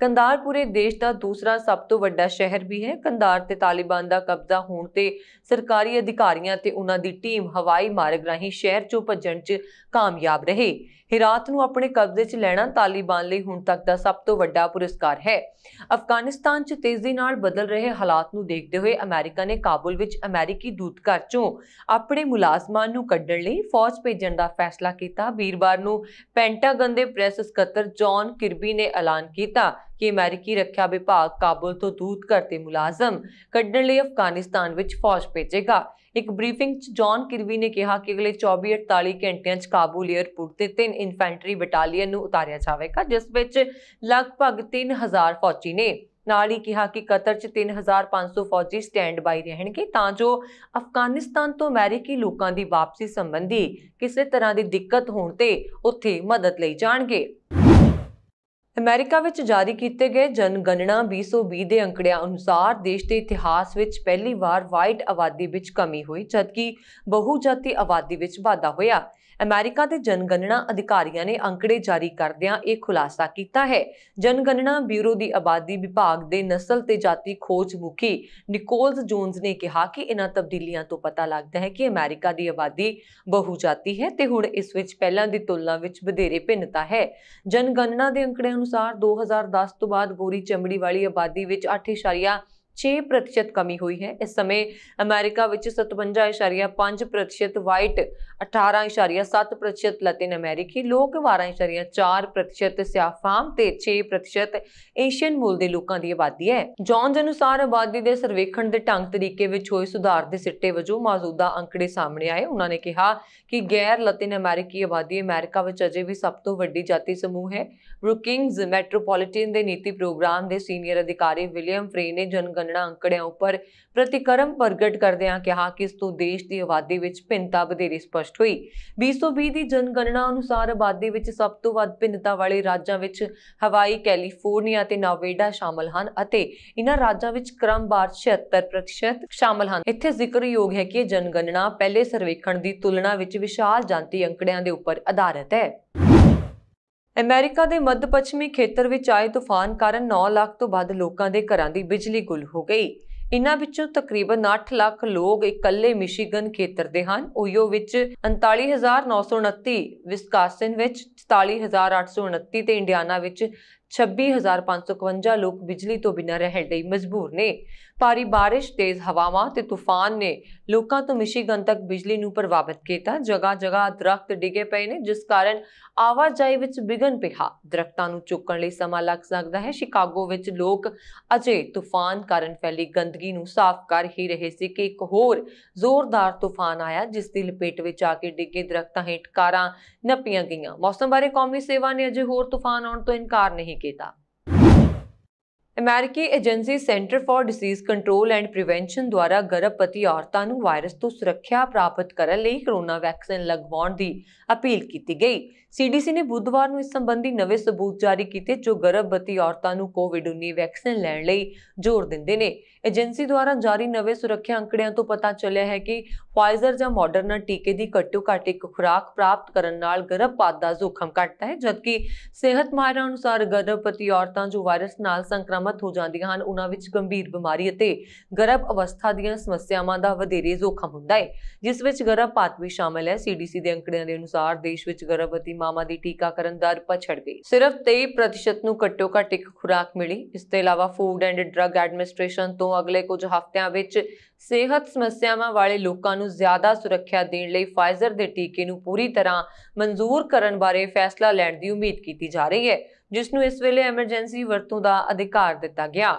ਕੰਧਾਰ ਪੂਰੇ ਦੇਸ਼ ਦਾ ਦੂਸਰਾ ਸਭ ਤੋਂ ਵੱਡਾ ਸ਼ਹਿਰ ਵੀ ਹੈ ਕੰਧਾਰ ਤੇ ਤਾਲਿਬਾਨ ਦਾ ਕਬਜ਼ਾ ਹੋਣ ਤੇ ਸਰਕਾਰੀ ਅਧਿਕਾਰੀਆਂ ਤੇ ਉਹਨਾਂ ਦੀ ਟੀਮ ਹਵਾਈ ਮਾਰਗ ਰਾਹੀਂ ਸ਼ਹਿਰ ਚੋਂ ਭੱਜਣ 'ਚ ਕਾਮਯਾਬ ਰਹੇ ਹਿਰਾਤ ਨੂੰ ਆਪਣੇ ਕਬਜ਼ੇ 'ਚ ਲੈਣਾ ਤਾਲਿਬਾਨ ਲਈ ਹੁਣ ਤੱਕ ਦਾ ਸਭ ਤੋਂ ਵੱਡਾ ਪੁਰਸਕਾਰ ਹੈ ਅਫਗਾਨਿਸਤਾਨ 'ਚ ਤੇਜ਼ੀ ਨਾਲ ਬਦਲ ਰਹੇ ਹਾਲਾਤ ਨੂੰ ਦੇਖਦੇ ਹੋਏ ਅਮਰੀਕਾ ਨੇ ਕਾਬੁਲ ਵਿੱਚ ਅਮਰੀਕੀ ਦੂਤਘਰ 'ਚੋਂ ਆਪਣੇ ਮੁਲਾਜ਼ਮਾਂ ਨੂੰ ਕੱਢਣ ਲਈ ਫੌਜ ਭੇਜਣ ਦਾ ਫੈਸਲਾ ਕੀਤਾ ਵੀਰਵਾਰ ਨੂੰ ਪੈਂਟਾਗਨ ਦੇ ਪ੍ਰੈਸ ਸਕੱਤਰ ਜੌਨ ਕਿਰਬੀ ਨੇ ਐਲਾਨ ਕੀਤਾ ਕਿ ਅਮਰੀਕੀ ਰੱਖਿਆ ਵਿਭਾਗ ਕਾਬੁਲ ਤੋਂ ਦੂਤਘਰ ਤੇ ਮੁਲਾਜ਼ਮ ਕੱਢਣ ਲਈ ਅਫਗਾਨਿਸਤਾਨ ਵਿੱਚ ਫੌਜ ਭੇਜੇਗਾ ਇੱਕ ਬਰੀਫਿੰਗ 'ਚ ਜੌਨ ਕਿਰਵੀ ਨੇ ਕਿਹਾ ਕਿ ਅਗਲੇ 24-48 ਘੰਟਿਆਂ 'ਚ ਕਾਬੂਲ 에ਅਰਪੋਰਟ ਤੇ ਤਿੰਨ ਇਨਫੈਂਟਰੀ ਬਟਾਲੀਅਨ ਨੂੰ ਉਤਾਰਿਆ ਜਾਵੇਗਾ ਜਿਸ ਵਿੱਚ ਲਗਭਗ 3000 ਫੌਜੀ ਨੇ ਨਾਲ ਹੀ ਕਿਹਾ ਕਿ ਕਤਰ 'ਚ 3500 ਫੌਜੀ ਸਟੈਂਡ ਬਾਈ ਰਹਿਣਗੇ ਤਾਂ ਜੋ ਅਫਗਾਨਿਸਤਾਨ ਤੋਂ ਅਮਰੀਕੀ ਲੋਕਾਂ ਦੀ ਵਾਪਸੀ ਸੰਬੰਧੀ ਕਿਸੇ ਤਰ੍ਹਾਂ ਦੀ ਦਿੱਕਤ ਹੋਣ ਤੇ ਉੱਥੇ ਮਦਦ ਲਈ ਜਾਣਗੇ ਅਮਰੀਕਾ ਵਿੱਚ ਜਾਰੀ ਕੀਤੇ ਗਏ ਜਨਗਣਨਾ 2020 ਦੇ ਅੰਕੜਿਆਂ ਅਨੁਸਾਰ ਦੇਸ਼ ਦੇ ਇਤਿਹਾਸ ਵਿੱਚ ਪਹਿਲੀ ਵਾਰ ਵਾਈਟ ਆਬਾਦੀ ਵਿੱਚ ਕਮੀ ਹੋਈ ਜਦਕਿ ਬਹੁਜਾਤੀ ਆਬਾਦੀ ਵਿੱਚ ਵਾਧਾ ਹੋਇਆ ਅਮਰੀਕਾ ਦੇ ਜਨਗਣਨਾ ਅਧਿਕਾਰੀਆਂ ਨੇ ਅੰਕੜੇ ਜਾਰੀ ਕਰਦਿਆਂ ਇਹ ਖੁਲਾਸਾ ਕੀਤਾ ਹੈ ਜਨਗਣਨਾ ਬਿਊਰੋ ਦੀ ਆਬਾਦੀ ਵਿਭਾਗ ਦੇ ਨਸਲ ਤੇ ਜਾਤੀ ਖੋਜ ਮੁਖੀ ਨਿਕੋਲਸ ਜੋਨਸ ਨੇ ਕਿਹਾ ਕਿ ਇਹਨਾਂ ਤਬਦੀਲੀਆਂ ਤੋਂ ਪਤਾ ਲੱਗਦਾ ਹੈ ਕਿ ਅਮਰੀਕਾ ਦੀ ਆਬਾਦੀ ਬਹੁਜਾਤੀ ਹੈ ਤੇ ਹੁਣ ਇਸ ਵਿੱਚ ਪਹਿਲਾਂ ਦੀ ਤੁਲਨਾ ਵਿੱਚ ਵਧੇਰੇ ਭਿੰਨਤਾ ਹੈ ਜਨਗਣਨਾ ਦੇ ਅੰਕੜੇ ਅਨੁਸਾਰ 2010 ਤੋਂ ਬਾਅਦ ਗੋਰੀ ਚਮੜੀ ਵਾਲੀ ਆਬਾਦੀ ਵਿੱਚ 8.5 6% ਕਮੀ ਹੋਈ ਹੈ ਇਸ ਸਮੇਂ ਅਮਰੀਕਾ ਵਿੱਚ 57.5% ਵਾਈਟ 18.7% ਲਾਤਿਨ ਅਮਰੀਕੀ ਲੋਕ 12.4% ਸਿਆਫਾਮ ਤੇ 6% ਏਸ਼ੀਅਨ ਮੂਲ ਦੇ ਲੋਕਾਂ ਦੀ ਆਬਾਦੀ ਹੈ ਜੌਨਸ ਅਨੁਸਾਰ ਆਬਾਦੀ ਦੇ ਸਰਵੇਖਣ ਦੇ ਢੰਗ ਤਰੀਕੇ ਵਿੱਚ ਹੋਏ ਸੁਧਾਰ ਦੇ ਸਿੱਟੇ ਵਜੋਂ ਮੌਜੂਦਾ ਅੰਕੜੇ ਸਾਹਮਣੇ ਆਏ ਉਹਨਾਂ ਨੇ ਕਿਹਾ ਕਿ ਗੈਰ ਲਾਤਿਨ ਅਮਰੀਕੀ ਆਬਾਦੀ ਅਮਰੀਕਾ ਵਿੱਚ ਅਜੇ ਵੀ ਸਭ ਤੋਂ ਵੱਡੀ ਜਾਤੀ ਸਮੂਹ ਹੈ ਬਰੁਕਿੰਗਜ਼ ਮੈਟਰੋਪੋਲੀਟਨ ਦੇ ਨੀਤੀ ਪ੍ਰੋਗਰਾਮ ਦੇ ਸੀਨੀਅਰ ਅਧਿਕਾਰੀ ਵਿਲੀਅਮ ਫਰੇ ਨੇ ਜਨਗਣਨਾ ਚਾਨਣਾ ਅੰਕੜਿਆਂ ਉੱਪਰ ਪ੍ਰਤੀਕਰਮ ਪ੍ਰਗਟ ਕਰਦਿਆਂ ਕਿਹਾ ਕਿ ਇਸ ਤੋਂ ਦੇਸ਼ ਦੀ ਆਬਾਦੀ ਵਿੱਚ ਭਿੰਨਤਾ ਵਧੇਰੇ ਸਪਸ਼ਟ ਹੋਈ 2020 ਦੀ ਜਨਗਣਨਾ ਅਨੁਸਾਰ ਆਬਾਦੀ ਵਿੱਚ ਸਭ ਤੋਂ ਵੱਧ ਭਿੰਨਤਾ ਵਾਲੇ ਰਾਜਾਂ ਵਿੱਚ ਹਵਾਈ ਕੈਲੀਫੋਰਨੀਆ ਤੇ ਨਾਵੇਡਾ ਸ਼ਾਮਲ ਹਨ ਅਤੇ ਇਹਨਾਂ ਰਾਜਾਂ ਵਿੱਚ ਕ੍ਰਮਵਾਰ 76% ਸ਼ਾਮਲ ਹਨ ਇੱਥੇ ਜ਼ਿਕਰਯੋਗ ਹੈ ਕਿ ਜਨਗਣਨਾ ਪਹਿਲੇ ਸਰਵੇਖਣ ਦੀ ਤੁਲਨਾ ਵਿੱਚ ਵਿਸ਼ਾਲ ਜਾਂਤੀ ਅੰਕੜਿਆਂ ਦੇ ਉੱਪਰ ਆਧਾਰਿਤ ਹੈ ਅਮਰੀਕਾ ਦੇ ਮੱਧ ਪੱਛਮੀ ਖੇਤਰ ਵਿੱਚ ਆਏ ਤੂਫਾਨ ਕਾਰਨ 9 ਲੱਖ ਤੋਂ ਵੱਧ ਲੋਕਾਂ ਦੇ ਘਰਾਂ ਦੀ ਬਿਜਲੀ ਗੁੱਲ ਹੋ ਗਈ ਇਨ੍ਹਾਂ ਵਿੱਚੋਂ ਤਕਰੀਬਨ 8 ਲੱਖ ਲੋਕ ਇਕੱਲੇ ਮਿਸ਼ੀਗਨ ਖੇਤਰ ਦੇ ਹਨ ਓਯੋ ਵਿੱਚ 39929 ਵਿਸਕਾਸਨ ਵਿੱਚ 44829 ਤੇ ਇੰਡੀਆਨਾ ਵਿੱਚ 26552 ਲੋਕ ਬਿਜਲੀ ਤੋਂ ਬਿਨਾਂ ਰਹਿਣ ਲਈ ਮਜਬੂਰ ਨੇ ਭਾਰੀ بارش ਤੇਜ਼ ਹਵਾਵਾਂ ਤੇ ਤੂਫਾਨ ਨੇ ਲੋਕਾਂ ਤੋਂ ਮਿਸ਼ੀਗਨ ਤੱਕ ਬਿਜਲੀ ਨੂੰ ਪ੍ਰਭਾਵਿਤ ਕੀਤਾ ਜਗਾ ਜਗਾ ਦਰਖਤ ਡਿੱਗੇ ਪਏ ਨੇ ਜਿਸ ਕਾਰਨ ਆਵਾਜਾਈ ਵਿੱਚ ਵਿਗਨ ਪਿਆ ਦਰਖਤਾਂ ਨੂੰ ਚੁੱਕਣ ਲਈ ਸਮਾਂ ਲੱਗ ਸਕਦਾ ਹੈ ਸ਼ਿਕਾਗੋ ਵਿੱਚ ਲੋਕ ਅਜੇ ਤੂਫਾਨ ਕਾਰਨ ਫੈਲੀ ਗੰਦਗੀ ਨੂੰ ਸਾਫ਼ ਕਰ ਹੀ ਰਹੇ ਸੀ ਕਿ ਇੱਕ ਹੋਰ ਜ਼ੋਰਦਾਰ ਤੂਫਾਨ ਆਇਆ ਜਿਸ ਦੀ ਲਪੇਟ ਵਿੱਚ ਆ ਕੇ ਡਿੱਗੇ ਦਰਖਤਾਂ ਹੇਠ ਕਾਰਾਂ ਨੱਪੀਆਂ ਗਈਆਂ ਮੌਸਮ ਬਾਰੇ ਕੌਮੀ ਸੇਵਾ ਨੇ ਅਜੇ ਹੋਰ ਤੂਫਾਨ ਆਉਣ ਤੋਂ ਇਨਕਾਰ ਨਹੀਂ ਕੀਤਾ ਅਮਰੀਕੀ agency Center for Disease Control and Prevention ਦੁਆਰਾ ਗਰਭਪਤੀ ਔਰਤਾਂ ਨੂੰ ਵਾਇਰਸ ਤੋਂ ਸੁਰੱਖਿਆ ਪ੍ਰਾਪਤ ਕਰਨ ਲਈ ਕਰੋਨਾ ਵੈਕਸੀਨ ਲਗਵਾਉਣ ਦੀ ਅਪੀਲ ਕੀਤੀ ਗਈ ਸੀਡੀਸੀ ਨੇ ਬੁੱਧਵਾਰ ਨੂੰ ਇਸ ਸੰਬੰਧੀ ਨਵੇਂ ਸਬੂਤ ਜਾਰੀ ਕੀਤੇ ਜੋ ਗਰਭਵਤੀ ਔਰਤਾਂ ਨੂੰ ਕੋਵਿਡ-19 ਵੈਕਸੀਨ ਲੈਣ ਲਈ ਜ਼ੋਰ ਦਿੰਦੇ ਨੇ ਏਜੰਸੀ ਦੁਆਰਾ ਜਾਰੀ ਨਵੇਂ ਸੁਰੱਖਿਆ ਅੰਕੜਿਆਂ ਤੋਂ ਪਤਾ ਚੱਲਿਆ ਹੈ ਕਿ ਫਾਈਜ਼ਰ ਜਾਂ ਮਾਡਰਨਾ ਟੀਕੇ ਦੀ ਘੱਟੋ-ਘੱਟ ਇੱਕ ਖੁਰਾਕ ਪ੍ਰਾਪਤ ਕਰਨ ਨਾਲ ਗਰਭਪਾਤ ਦਾ ਜ਼ੋਖਮ ਘਟਦਾ ਹੈ ਜਦਕਿ ਸਿਹਤ ਮਾਹਿਰਾਂ ਅਨੁਸਾਰ ਗਰਭਵਤੀ ਔਰਤਾਂ ਜੋ ਵਾਇਰਸ ਨਾਲ ਸੰਕਰਮਿਤ ਹੋ ਜਾਂਦੀਆਂ ਹਨ ਉਹਨਾਂ ਵਿੱਚ ਗੰਭੀਰ ਬਿਮਾਰੀ ਅਤੇ ਗਰਭ ਅਵਸਥਾ ਦੀਆਂ ਸਮੱਸਿਆਵਾਂ ਦਾ ਵਧੇਰੇ ਜ਼ੋਖਮ ਹੁੰਦਾ ਹੈ ਜਿਸ ਵਿੱਚ ਗਰਭਪਾਤ ਵੀ ਸ਼ਾਮਲ ਹੈ ਸੀਡੀਸੀ ਦੇ ਅੰਕੜਿਆਂ ਦੇ ਅਨੁਸਾਰ ਦੇਸ਼ ਵਿੱਚ ਗਰਭਵਤੀ ਮਾਵਾਂ ਦੀ ਟੀਕਾਕਰਨ ਦਰ ਪਛੜ ਗਈ ਸਿਰਫ 23% ਨੂੰ ਘੱਟੋ ਘੱਟ ਇੱਕ ਖੁਰਾਕ ਮਿਲੀ ਇਸ ਤੋਂ ਇਲਾਵਾ ਫੂਡ ਐਂਡ ਡਰੱਗ ਐਡਮਿਨਿਸਟ੍ਰੇਸ਼ਨ ਤੋਂ ਅਗਲੇ ਕੁਝ ਹਫ਼ਤਿਆਂ ਵਿੱਚ ਸਿਹਤ ਸਮੱਸਿਆਵਾਂ ਵਾਲੇ ਲੋਕਾਂ ਨੂੰ ਜ਼ਿਆਦਾ ਸੁਰੱਖਿਆ ਦੇਣ ਲਈ ਫਾਈਜ਼ਰ ਦੇ ਟੀਕੇ ਨੂੰ ਪੂਰੀ ਤਰ੍ਹਾਂ ਮਨਜ਼ੂਰ ਕਰਨ ਬਾਰੇ ਫੈਸਲਾ ਲੈਣ ਦੀ ਉਮੀਦ ਕੀਤੀ ਜਾ ਰਹੀ ਹੈ ਜਿਸ ਨੂੰ ਇਸ ਵੇਲੇ ਐਮਰਜੈਂਸੀ ਵਰਤੋਂ ਦਾ ਅਧਿਕਾਰ ਦਿੱਤਾ ਗਿਆ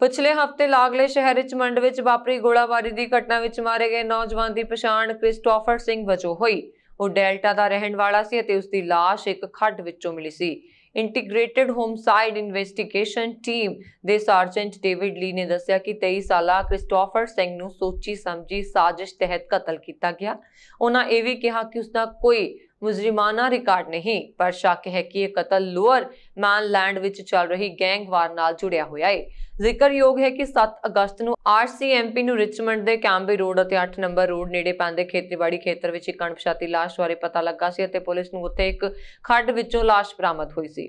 ਪਿਛਲੇ ਹਫਤੇ ਲਾਗਲੇ ਸ਼ਹਿਰ ਵਿੱਚ ਮੰਡ ਵਿੱਚ ਵਾਪਰੀ ਗੋਲਾਬਾਰੀ ਦੀ ਘਟਨਾ ਵਿੱਚ ਮਾਰੇ ਗਏ ਨੌਜਵਾਨ ਦੀ ਪਛਾਣ ਕ੍ਰਿਸਟੋਫਰ ਸਿੰਘ ਵਜੋਂ ਹੋਈ ਉਹ ਡੈਲਟਾ ਦਾ ਰਹਿਣ ਵਾਲਾ ਸੀ ਅਤੇ ਉਸ ਦੀ লাশ ਇੱਕ ਖੱਡ ਵਿੱਚੋਂ ਮਿਲੀ ਸੀ integrated homicide investigation team ਦੇ ਸਰਜੈਂਟ ਡੇਵਿਡ ਲੀ ਨੇ ਦੱਸਿਆ ਕਿ 23 ਸਾਲਾ ਕ੍ਰਿਸਟੋਫਰ ਸਿੰਘ ਨੂੰ ਸੋਚੀ ਸਮਝੀ ਸਾਜ਼ਿਸ਼ ਤਹਿਤ ਕਤਲ ਕੀਤਾ ਗਿਆ ਉਹਨਾਂ ਇਹ ਵੀ ਕਿਹਾ ਕਿ ਉਸ ਦਾ ਕੋਈ ਮੁਜਰਮਾਨਾ ਰਿਕਾਰਡ ਨਹੀਂ ਪਰ ਸ਼ੱਕ ਹੈ ਕਿ ਇਹ ਕਤਲ ਲੋਅਰ ਮੈਨਲੈਂਡ ਵਿੱਚ ਚੱਲ ਰਹੀ ਗੈਂਗਵਾਰ ਨਾਲ ਜੁੜਿਆ ਹੋਇਆ ਹੈ ਜ਼ਿਕਰਯੋਗ ਹੈ ਕਿ 7 ਅਗਸਤ ਨੂੰ ਆਰਸੀਐਮਪੀ ਨੂੰ ਰਿਚਮੰਡ ਦੇ ਕੈਂਬੇ ਰੋਡ ਅਤੇ 8 ਨੰਬਰ ਰੋਡ ਨੇੜੇ ਪੈਂਦੇ ਖੇਤੀਬਾੜੀ ਖੇਤਰ ਵਿੱਚ ਇੱਕ ਅਣਪਛਾਤੀ ਲਾਸ਼ ਬਾਰੇ ਪਤਾ ਲੱਗਾ ਸੀ ਅਤੇ ਪੁਲਿਸ ਨੂੰ ਉੱਥੇ ਇੱਕ ਖੱਡ ਵਿੱਚੋਂ ਲਾਸ਼ ਬਰਾਮਦ ਹੋਈ ਸੀ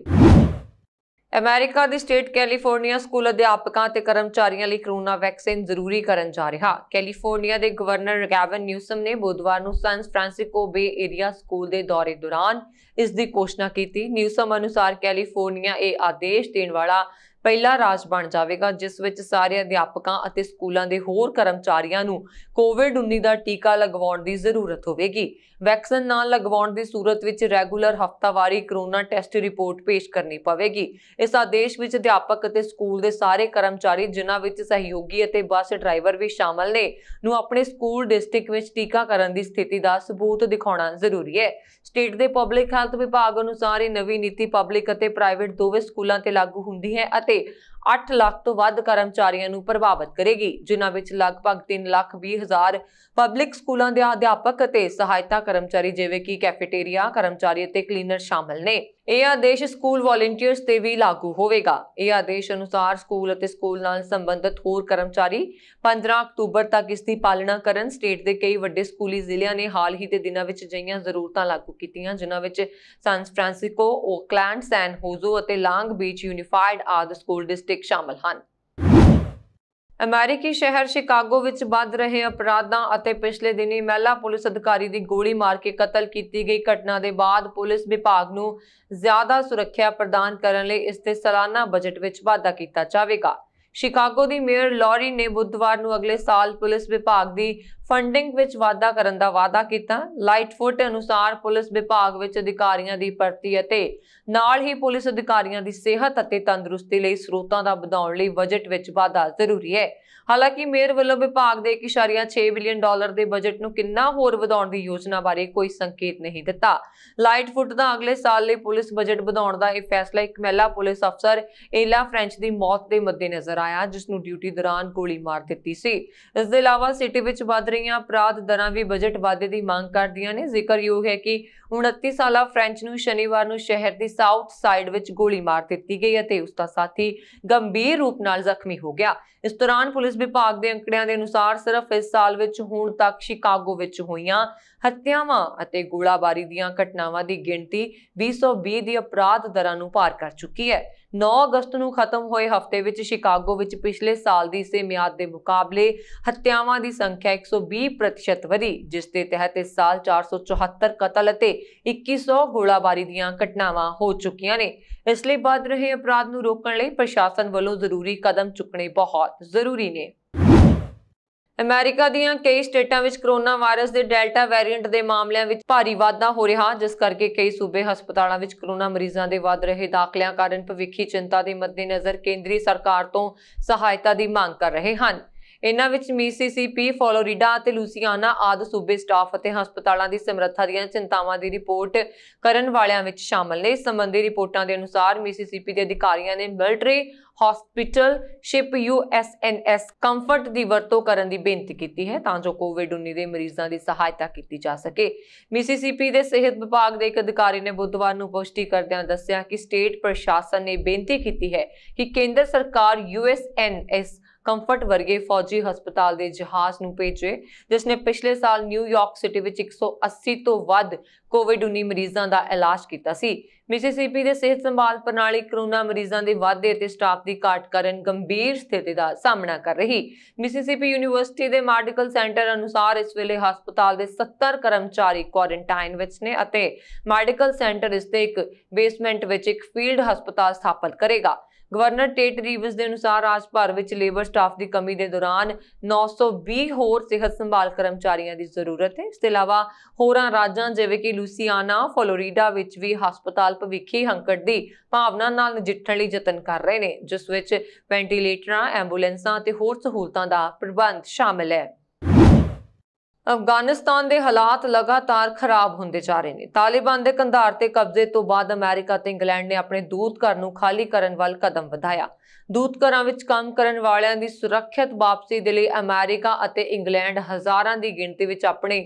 ਅਮਰੀਕਾ ਦੀ ਸਟੇਟ ਕੈਲੀਫੋਰਨੀਆ ਸਕੂਲ ਅਧਿਆਪਕਾਂ ਤੇ ਕਰਮਚਾਰੀਆਂ ਲਈ ਕਰੋਨਾ ਵੈਕਸੀਨ ਜ਼ਰੂਰੀ ਕਰਨ ਜਾ ਰਿਹਾ ਕੈਲੀਫੋਰਨੀਆ ਦੇ ਗਵਰਨਰ ਗੈਵਨ ਨਿਊਸਮ ਨੇ ਬੁੱਧਵਾਰ ਨੂੰ San Francisco Bay Area school ਦੇ ਦੌਰੇ ਦੌਰਾਨ ਇਸ ਦੀ ਘੋਸ਼ਣਾ ਕੀਤੀ ਨਿਊਸਮ ਅਨੁਸਾਰ ਕੈਲੀਫੋਰਨੀਆ ਇਹ ਆਦੇਸ਼ ਦੇਣ ਵਾਲਾ ਪਹਿਲਾ ਰਾਜ ਬਣ ਜਾਵੇਗਾ ਜਿਸ ਵਿੱਚ ਸਾਰੇ ਅਧਿਆਪਕਾਂ ਅਤੇ ਸਕੂਲਾਂ ਦੇ ਹੋਰ ਕਰਮਚਾਰੀਆਂ ਨੂੰ ਕੋਵਿਡ-19 ਦਾ ਟੀਕਾ ਲਗਵਾਉਣ ਦੀ ਜ਼ਰੂਰਤ ਹੋਵੇਗੀ ਵੈਕਸੀਨ ਨਾ ਲਗਵਾਉਣ ਦੀ ਸੂਰਤ ਵਿੱਚ ਰੈਗੂਲਰ ਹਫਤਾਵਾਰੀ ਕਰੋਨਾ ਟੈਸਟ ਰਿਪੋਰਟ ਪੇਸ਼ ਕਰਨੀ ਪਵੇਗੀ ਇਸ ਆਦੇਸ਼ ਵਿੱਚ ਅਧਿਆਪਕ ਅਤੇ ਸਕੂਲ ਦੇ ਸਾਰੇ ਕਰਮਚਾਰੀ ਜਿਨ੍ਹਾਂ ਵਿੱਚ ਸਹਿਯੋਗੀ ਅਤੇ ਬੱਸ ਡਰਾਈਵਰ ਵੀ ਸ਼ਾਮਲ ਨੇ ਨੂੰ ਆਪਣੇ ਸਕੂਲ ਡਿਸਟ੍ਰਿਕਟ ਵਿੱਚ ਟੀਕਾਕਰਨ ਦੀ ਸਥਿਤੀ ਦਾ ਸਬੂਤ ਦਿਖਾਉਣਾ ਜ਼ਰੂਰੀ ਹੈ ਸਟੇਟ ਦੇ ਪਬਲਿਕ ਹੈਲਥ ਵਿਭਾਗ ਅਨੁਸਾਰ ਇਹ ਨਵੀਂ ਨੀਤੀ ਪਬਲਿਕ ਅਤੇ ਪ੍ਰਾਈਵੇਟ ਦੋਵੇਂ ਸਕੂਲਾਂ ਤੇ ਲਾਗੂ ਹੁੰਦੀ ਹੈ ਅਤੇ 8 ਲੱਖ ਤੋਂ ਵੱਧ ਕਰਮਚਾਰੀਆਂ ਨੂੰ ਪ੍ਰਭਾਵਿਤ ਕਰੇਗੀ ਜਿਨ੍ਹਾਂ ਵਿੱਚ ਲਗਭਗ 3 ਲੱਖ 20 ਹਜ਼ਾਰ ਪਬਲਿਕ ਸਕੂਲਾਂ ਦੇ ਅਧਿਆਪਕ ਅਤੇ ਸਹਾਇਤਾ ਕਰਮਚਾਰੀ ਜਿਵੇਂ ਕਿ ਕੈਫੇਟੇਰੀਆ ਕਰਮਚਾਰੀ ਅਤੇ ਕਲੀਨਰ ਸ਼ਾਮਲ ਨੇ ਇਹ ਆਦੇਸ਼ ਸਕੂਲ ਵਾਲੰਟੀਅਰਸ ਤੇ ਵੀ ਲਾਗੂ ਹੋਵੇਗਾ ਇਹ ਆਦੇਸ਼ ਅਨੁਸਾਰ ਸਕੂਲ ਅਤੇ ਸਕੂਲ ਨਾਲ ਸੰਬੰਧਿਤ ਹੋਰ ਕਰਮਚਾਰੀ 15 ਅਕਤੂਬਰ ਤੱਕ ਇਸ ਦੀ ਪਾਲਣਾ ਕਰਨ ਸਟੇਟ ਦੇ ਕਈ ਵੱਡੇ ਸਕੂਲੀ ਜ਼ਿਲ੍ਹਿਆਂ ਨੇ ਹਾਲ ਹੀ ਦੇ ਦਿਨਾਂ ਵਿੱਚ ਜਈਆਂ ਜ਼ਰੂਰਤਾਂ ਲਾਗੂ ਕੀਤੀਆਂ ਜਿਨ੍ਹਾਂ ਵਿੱਚ ਸਾਨ ਫ੍ਰਾਂਸਿਸਕੋ ਓਕਲੈਂਡ ਸੈਨ ਹੋਜ਼ੋ ਅਤੇ ਲਾਂਗ ਬੀਚ ਯੂਨੀਫਾਈਡ ਆਦਿ ਸਕੂਲ ਡਿਸਟ੍ਰਿਕਟ ਨਾਗਰਿਕ ਸ਼ਾਮਲ ਹਨ ਅਮਰੀਕੀ ਸ਼ਹਿਰ ਸ਼ਿਕਾਗੋ ਵਿੱਚ ਵੱਧ ਰਹੇ ਅਪਰਾਧਾਂ ਅਤੇ ਪਿਛਲੇ ਦਿਨੀ ਮਹਿਲਾ ਪੁਲਿਸ ਅਧਿਕਾਰੀ ਦੀ ਗੋਲੀ ਮਾਰ ਕੇ ਕਤਲ ਕੀਤੀ ਗਈ ਘਟਨਾ ਦੇ ਬਾਅਦ ਪੁਲਿਸ ਵਿਭਾਗ ਨੂੰ ਜ਼ਿਆਦਾ ਸੁਰੱਖਿਆ ਪ੍ਰਦਾਨ ਕਰਨ ਲਈ ਇਸ ਤੇ ਸਾਲਾਨਾ ਬਜਟ ਵਿੱਚ ਵਾਧਾ ਕੀਤਾ ਜਾਵੇਗਾ ਸ਼ਿਕਾਗੋ ਦੀ ਮੇਅਰ ਲੌਰੀ ਨੇ ਬੁੱਧਵਾਰ ਨੂੰ ਅਗਲੇ ਸਾਲ ਪੁਲਿਸ ਵਿਭਾਗ ਦੀ ਫੰਡਿੰਗ ਵਿੱਚ ਵਾਧਾ ਕਰਨ ਦਾ ਵਾਅਦਾ ਕੀਤਾ ਲਾਈਟਫੁੱਟ ਅਨੁਸਾਰ ਪੁਲਿਸ ਵਿਭਾਗ ਵਿੱਚ ਅਧਿਕਾਰੀਆਂ ਦੀ ਭਰਤੀ ਅਤੇ ਨਾਲ ਹੀ ਪੁਲਿਸ ਅਧਿਕਾਰੀਆਂ ਦੀ ਸਿਹਤ ਅਤੇ ਤੰਦਰੁਸਤੀ ਲਈ ਸਰੋਤਾਂ ਦਾ ਵਧਾਉਣ ਲਈ ਬਜਟ ਵਿੱਚ ਵਾਧਾ ਜ਼ਰੂਰੀ ਹੈ ਹਾਲਾਂਕਿ ਮੇਅਰ ਵੱਲੋਂ ਵਿਭਾਗ ਦੇ 1.6 ਬਿਲੀਅਨ ਡਾਲਰ ਦੇ ਬਜਟ ਨੂੰ ਕਿੰਨਾ ਹੋਰ ਵਧਾਉਣ ਦੀ ਯੋਜਨਾ ਬਾਰੇ ਕੋਈ ਸੰਕੇਤ ਨਹੀਂ ਦਿੱਤਾ ਲਾਈਟਫੁੱਟ ਦਾ ਅਗਲੇ ਸਾਲ ਲਈ ਪੁਲਿਸ ਬਜਟ ਵਧਾਉਣ ਦਾ ਇਹ ਫੈਸਲਾ ਇੱਕ ਮਹਿਲਾ ਪੁਲਿਸ ਅਫਸਰ ਏਲਾ ਫ੍ਰੈਂਚ ਦੀ ਮੌਤ ਦੇ ਮੱਦੇ ਨਜ਼ਰ ਆਇਆ ਜਿਸ ਨੂੰ ਡਿਊਟੀ ਦੌਰਾਨ ਗੋਲੀ ਮਾਰ ਦਿੱਤੀ ਸੀ ਇਸ ਦੇ ਇਲਾਵਾ ਸਿਟੀ ਵਿੱਚ ਵੱਧ ਰਹੀਆਂ ਅਪਰਾਧ ਦਰਾਂ ਵੀ ਬਜਟ ਵਾਧੇ ਦੀ ਮੰਗ ਕਰਦੀਆਂ ਨੇ ਜ਼ਿਕਰਯੋਗ ਹੈ ਕਿ 29 ਸਾਲਾ ਫ੍ਰੈਂਚ ਨੂੰ ਸ਼ਨੀਵਾਰ ਨੂੰ ਸ਼ਹਿਰ ਦੀ ਸਾਊਥ ਸਾਈਡ ਵਿੱਚ ਗੋਲੀ ਮਾਰ ਦਿੱਤੀ ਗਈ ਅਤੇ ਉਸ ਦਾ ਸਾਥੀ ਗੰਭੀਰ ਰੂਪ ਨਾਲ ਜ਼ਖਮੀ ਹੋ ਗਿਆ ਇਸ ਦੌਰਾਨ ਪੁਲਿਸ ਵਿਭਾਗ ਦੇ ਅੰਕੜਿਆਂ ਦੇ ਅਨੁਸਾਰ ਸਿਰਫ ਇਸ ਸਾਲ ਵਿੱਚ ਹੁਣ ਤੱਕ ਸ਼ਿਕਾਗੋ ਵਿੱਚ ਹੋਈਆਂ ਹੱਤਿਆਵਾਂ ਅਤੇ ਗੋਲਾਬਾਰੀ ਦੀਆਂ ਘਟਨਾਵਾਂ ਦੀ ਗਿਣਤੀ 220 ਦੀ ਅਪਰਾਧ ਦਰਾਂ ਨੂੰ ਪਾਰ ਕਰ ਚੁੱਕੀ ਹੈ 9 ਅਗਸਤ ਨੂੰ ਖਤਮ ਹੋਏ ਹਫਤੇ ਵਿੱਚ ਸ਼ਿਕਾਗੋ ਵਿੱਚ ਪਿਛਲੇ ਸਾਲ ਦੀ ਇਸੇ ਮਿਆਦ ਦੇ ਮੁਕਾਬਲੇ ਹੱਤਿਆਵਾਂ ਦੀ ਸੰਖਿਆ 120% ਵਧੀ ਜਿਸ ਦੇ ਤਹਿਤ ਇਸ ਸਾਲ 474 ਕਤਲ ਅਤੇ 2100 ਗੋਲਾਬਾਰੀ ਦੀਆਂ ਘਟਨਾਵਾਂ ਹੋ ਚੁੱਕੀਆਂ ਨੇ ਇਸ ਲਈ ਵੱਧ ਰਹੇ ਅਪਰਾਧ ਨੂੰ ਰੋਕਣ ਲਈ ਪ੍ਰਸ਼ਾਸਨ ਵੱਲੋਂ ਜ਼ਰੂਰੀ ਕਦਮ ਚੁੱਕਣੇ ਬਹੁਤ ਜ਼ਰੂਰੀ ਨੇ ਅਮਰੀਕਾ ਦੀਆਂ ਕਈ ਸਟੇਟਾਂ ਵਿੱਚ ਕਰੋਨਾ ਵਾਇਰਸ ਦੇ ਡੈਲਟਾ ਵੈਰੀਐਂਟ ਦੇ ਮਾਮਲਿਆਂ ਵਿੱਚ ਭਾਰੀ ਵਾਧਾ ਹੋ ਰਿਹਾ ਜਿਸ ਕਰਕੇ ਕਈ ਸੂਬੇ ਹਸਪਤਾਲਾਂ ਵਿੱਚ ਕਰੋਨਾ ਮਰੀਜ਼ਾਂ ਦੇ ਵੱਧ ਰਹੇ ਦਾਖਲਿਆਂ ਕਾਰਨ ਭਵਿੱਖੀ ਚਿੰਤਾ ਦੇ ਮੱਦੇਨਜ਼ਰ ਕੇਂਦਰੀ ਸਰਕਾਰ ਤੋਂ ਸਹਾਇਤਾ ਦੀ ਮੰਗ ਕਰ ਰਹੇ ਹਨ ਇਹਨਾਂ ਵਿੱਚ ਮੀਸੀਸੀਪੀ ਫਲੋਰੀਡਾ ਅਤੇ ਲੂਸੀਆਨਾ ਆਦ ਸੂਬੇ ਸਟਾਫ ਅਤੇ ਹਸਪਤਾਲਾਂ ਦੀ ਸਮਰੱਥਾ ਦੀਆਂ ਚਿੰਤਾਵਾਂ ਦੀ ਰਿਪੋਰਟ ਕਰਨ ਵਾਲਿਆਂ ਵਿੱਚ ਸ਼ਾਮਲ ਨੇ ਇਸ ਸੰਬੰਧੀ ਰਿਪੋਰਟਾਂ ਦੇ ਅਨੁਸਾਰ ਮੀਸੀਸੀਪੀ ਦੇ ਅਧਿਕਾਰੀਆਂ ਨੇ military hospital ship USNS Comfort ਦੀ ਵਰਤੋਂ ਕਰਨ ਦੀ ਬੇਨਤੀ ਕੀਤੀ ਹੈ ਤਾਂ ਜੋ ਕੋਵਿਡ-19 ਦੇ ਮਰੀਜ਼ਾਂ ਦੀ ਸਹਾਇਤਾ ਕੀਤੀ ਜਾ ਸਕੇ ਮੀਸੀਸੀਪੀ ਦੇ ਸਿਹਤ ਵਿਭਾਗ ਦੇ ਇੱਕ ਅਧਿਕਾਰੀ ਨੇ ਬੁੱਧਵਾਰ ਨੂੰ ਪੁਸ਼ਟੀ ਕਰਦਿਆਂ ਦੱਸਿਆ ਕਿ ਸਟੇਟ ਪ੍ਰਸ਼ਾਸਨ ਨੇ ਬੇਨਤੀ ਕੀਤੀ ਹੈ ਕਿ ਕੇਂਦਰ ਸਰਕਾਰ ਯੂਐਸਐਨਐਸ ਕੰਫਰਟ ਵਰਗੇ ਫੌਜੀ ਹਸਪਤਾਲ ਦੇ ਜਹਾਜ਼ ਨੂੰ ਭੇਜੇ ਜਿਸ ਨੇ ਪਿਛਲੇ ਸਾਲ ਨਿਊਯਾਰਕ ਸਿਟੀ ਵਿੱਚ 180 ਤੋਂ ਵੱਧ ਕੋਵਿਡ-19 ਮਰੀਜ਼ਾਂ ਦਾ ਇਲਾਜ ਕੀਤਾ ਸੀ ਮਿਸਿਸਿਪੀ ਦੇ ਸਿਹਤ ਸੰਭਾਲ ਪ੍ਰਣਾਲੀ ਕਰੋਨਾ ਮਰੀਜ਼ਾਂ ਦੇ ਵਾਧੇ ਅਤੇ ਸਟਾਫ ਦੀ ਘਾਟ ਕਾਰਨ ਗੰਭੀਰ ਸਥਿਤੀ ਦਾ ਸਾਹਮਣਾ ਕਰ ਰਹੀ ਮਿਸਿਸਿਪੀ ਯੂਨੀਵਰਸਿਟੀ ਦੇ ਮੈਡੀਕਲ ਸੈਂਟਰ ਅਨੁਸਾਰ ਇਸ ਵੇਲੇ ਹਸਪਤਾਲ ਦੇ 70 ਕਰਮਚਾਰੀ ਕੁਆਰੰਟਾਈਨ ਵਿੱਚ ਨੇ ਅਤੇ ਮੈਡੀਕਲ ਸੈਂਟਰ ਇਸ ਦੇ ਇੱਕ ਬੇਸਮੈਂਟ ਵਿੱਚ ਇੱਕ ਫੀਲਡ ਹਸਪਤਾਲ ਸਥਾਪਿਤ ਕਰੇਗਾ ਗਵਰਨਰ ਟੇਟ ਰੀਵਸ ਦੇ ਅਨੁਸਾਰ ਰਾਜ ਭਰ ਵਿੱਚ ਲੇਬਰ ਸਟਾਫ ਦੀ ਕਮੀ ਦੇ ਦੌਰਾਨ 920 ਹੋਰ ਸਿਹਤ ਸੰਭਾਲ ਕਰਮਚਾਰੀਆਂ ਦੀ ਜ਼ਰੂਰਤ ਹੈ ਇਸ ਤੋਂ ਇਲਾਵਾ ਹੋਰਾਂ ਰਾਜਾਂ ਜਿਵੇਂ ਕਿ ਲੂਸੀਆਨਾ ਫਲੋਰੀਡਾ ਵਿੱਚ ਵੀ ਹਸਪਤਾਲ ਭਵਿੱਖੀ ਹੰਕੜ ਦੀ ਭਾਵਨਾ ਨਾਲ ਨਜਿੱਠਣ ਲਈ ਯਤਨ ਕਰ ਰਹੇ ਨੇ ਜਿਸ ਵਿੱਚ ਵੈਂਟੀਲੇਟਰਾਂ ਐਂਬੂਲੈਂਸਾਂ ਅਤੇ ਹੋਰ ਸਹੂਲਤਾਂ ਦਾ ਪ੍ਰਬੰਧ ਸ਼ਾਮਲ ਹੈ ਅਫਗਾਨਿਸਤਾਨ ਦੇ ਹਾਲਾਤ ਲਗਾਤਾਰ ਖਰਾਬ ਹੁੰਦੇ ਜਾ ਰਹੇ ਨੇ ਤਾਲਿਬਾਨ ਦੇ ਕੰਧਾਰ ਤੇ ਕਬਜ਼ੇ ਤੋਂ ਬਾਅਦ ਅਮਰੀਕਾ ਤੇ ਇੰਗਲੈਂਡ ਨੇ ਆਪਣੇ ਦੂਤਘਰ ਨੂੰ ਖਾਲੀ ਕਰਨ ਵੱਲ ਕਦਮ ਵਧਾਇਆ ਦੂਤਘਰਾਂ ਵਿੱਚ ਕੰਮ ਕਰਨ ਵਾਲਿਆਂ ਦੀ ਸੁਰੱਖਿਅਤ ਵਾਪਸੀ ਦੇ ਲਈ ਅਮਰੀਕਾ ਅਤੇ ਇੰਗਲੈਂਡ ਹਜ਼ਾਰਾਂ ਦੀ ਗਿਣਤੀ ਵਿੱਚ ਆਪਣੇ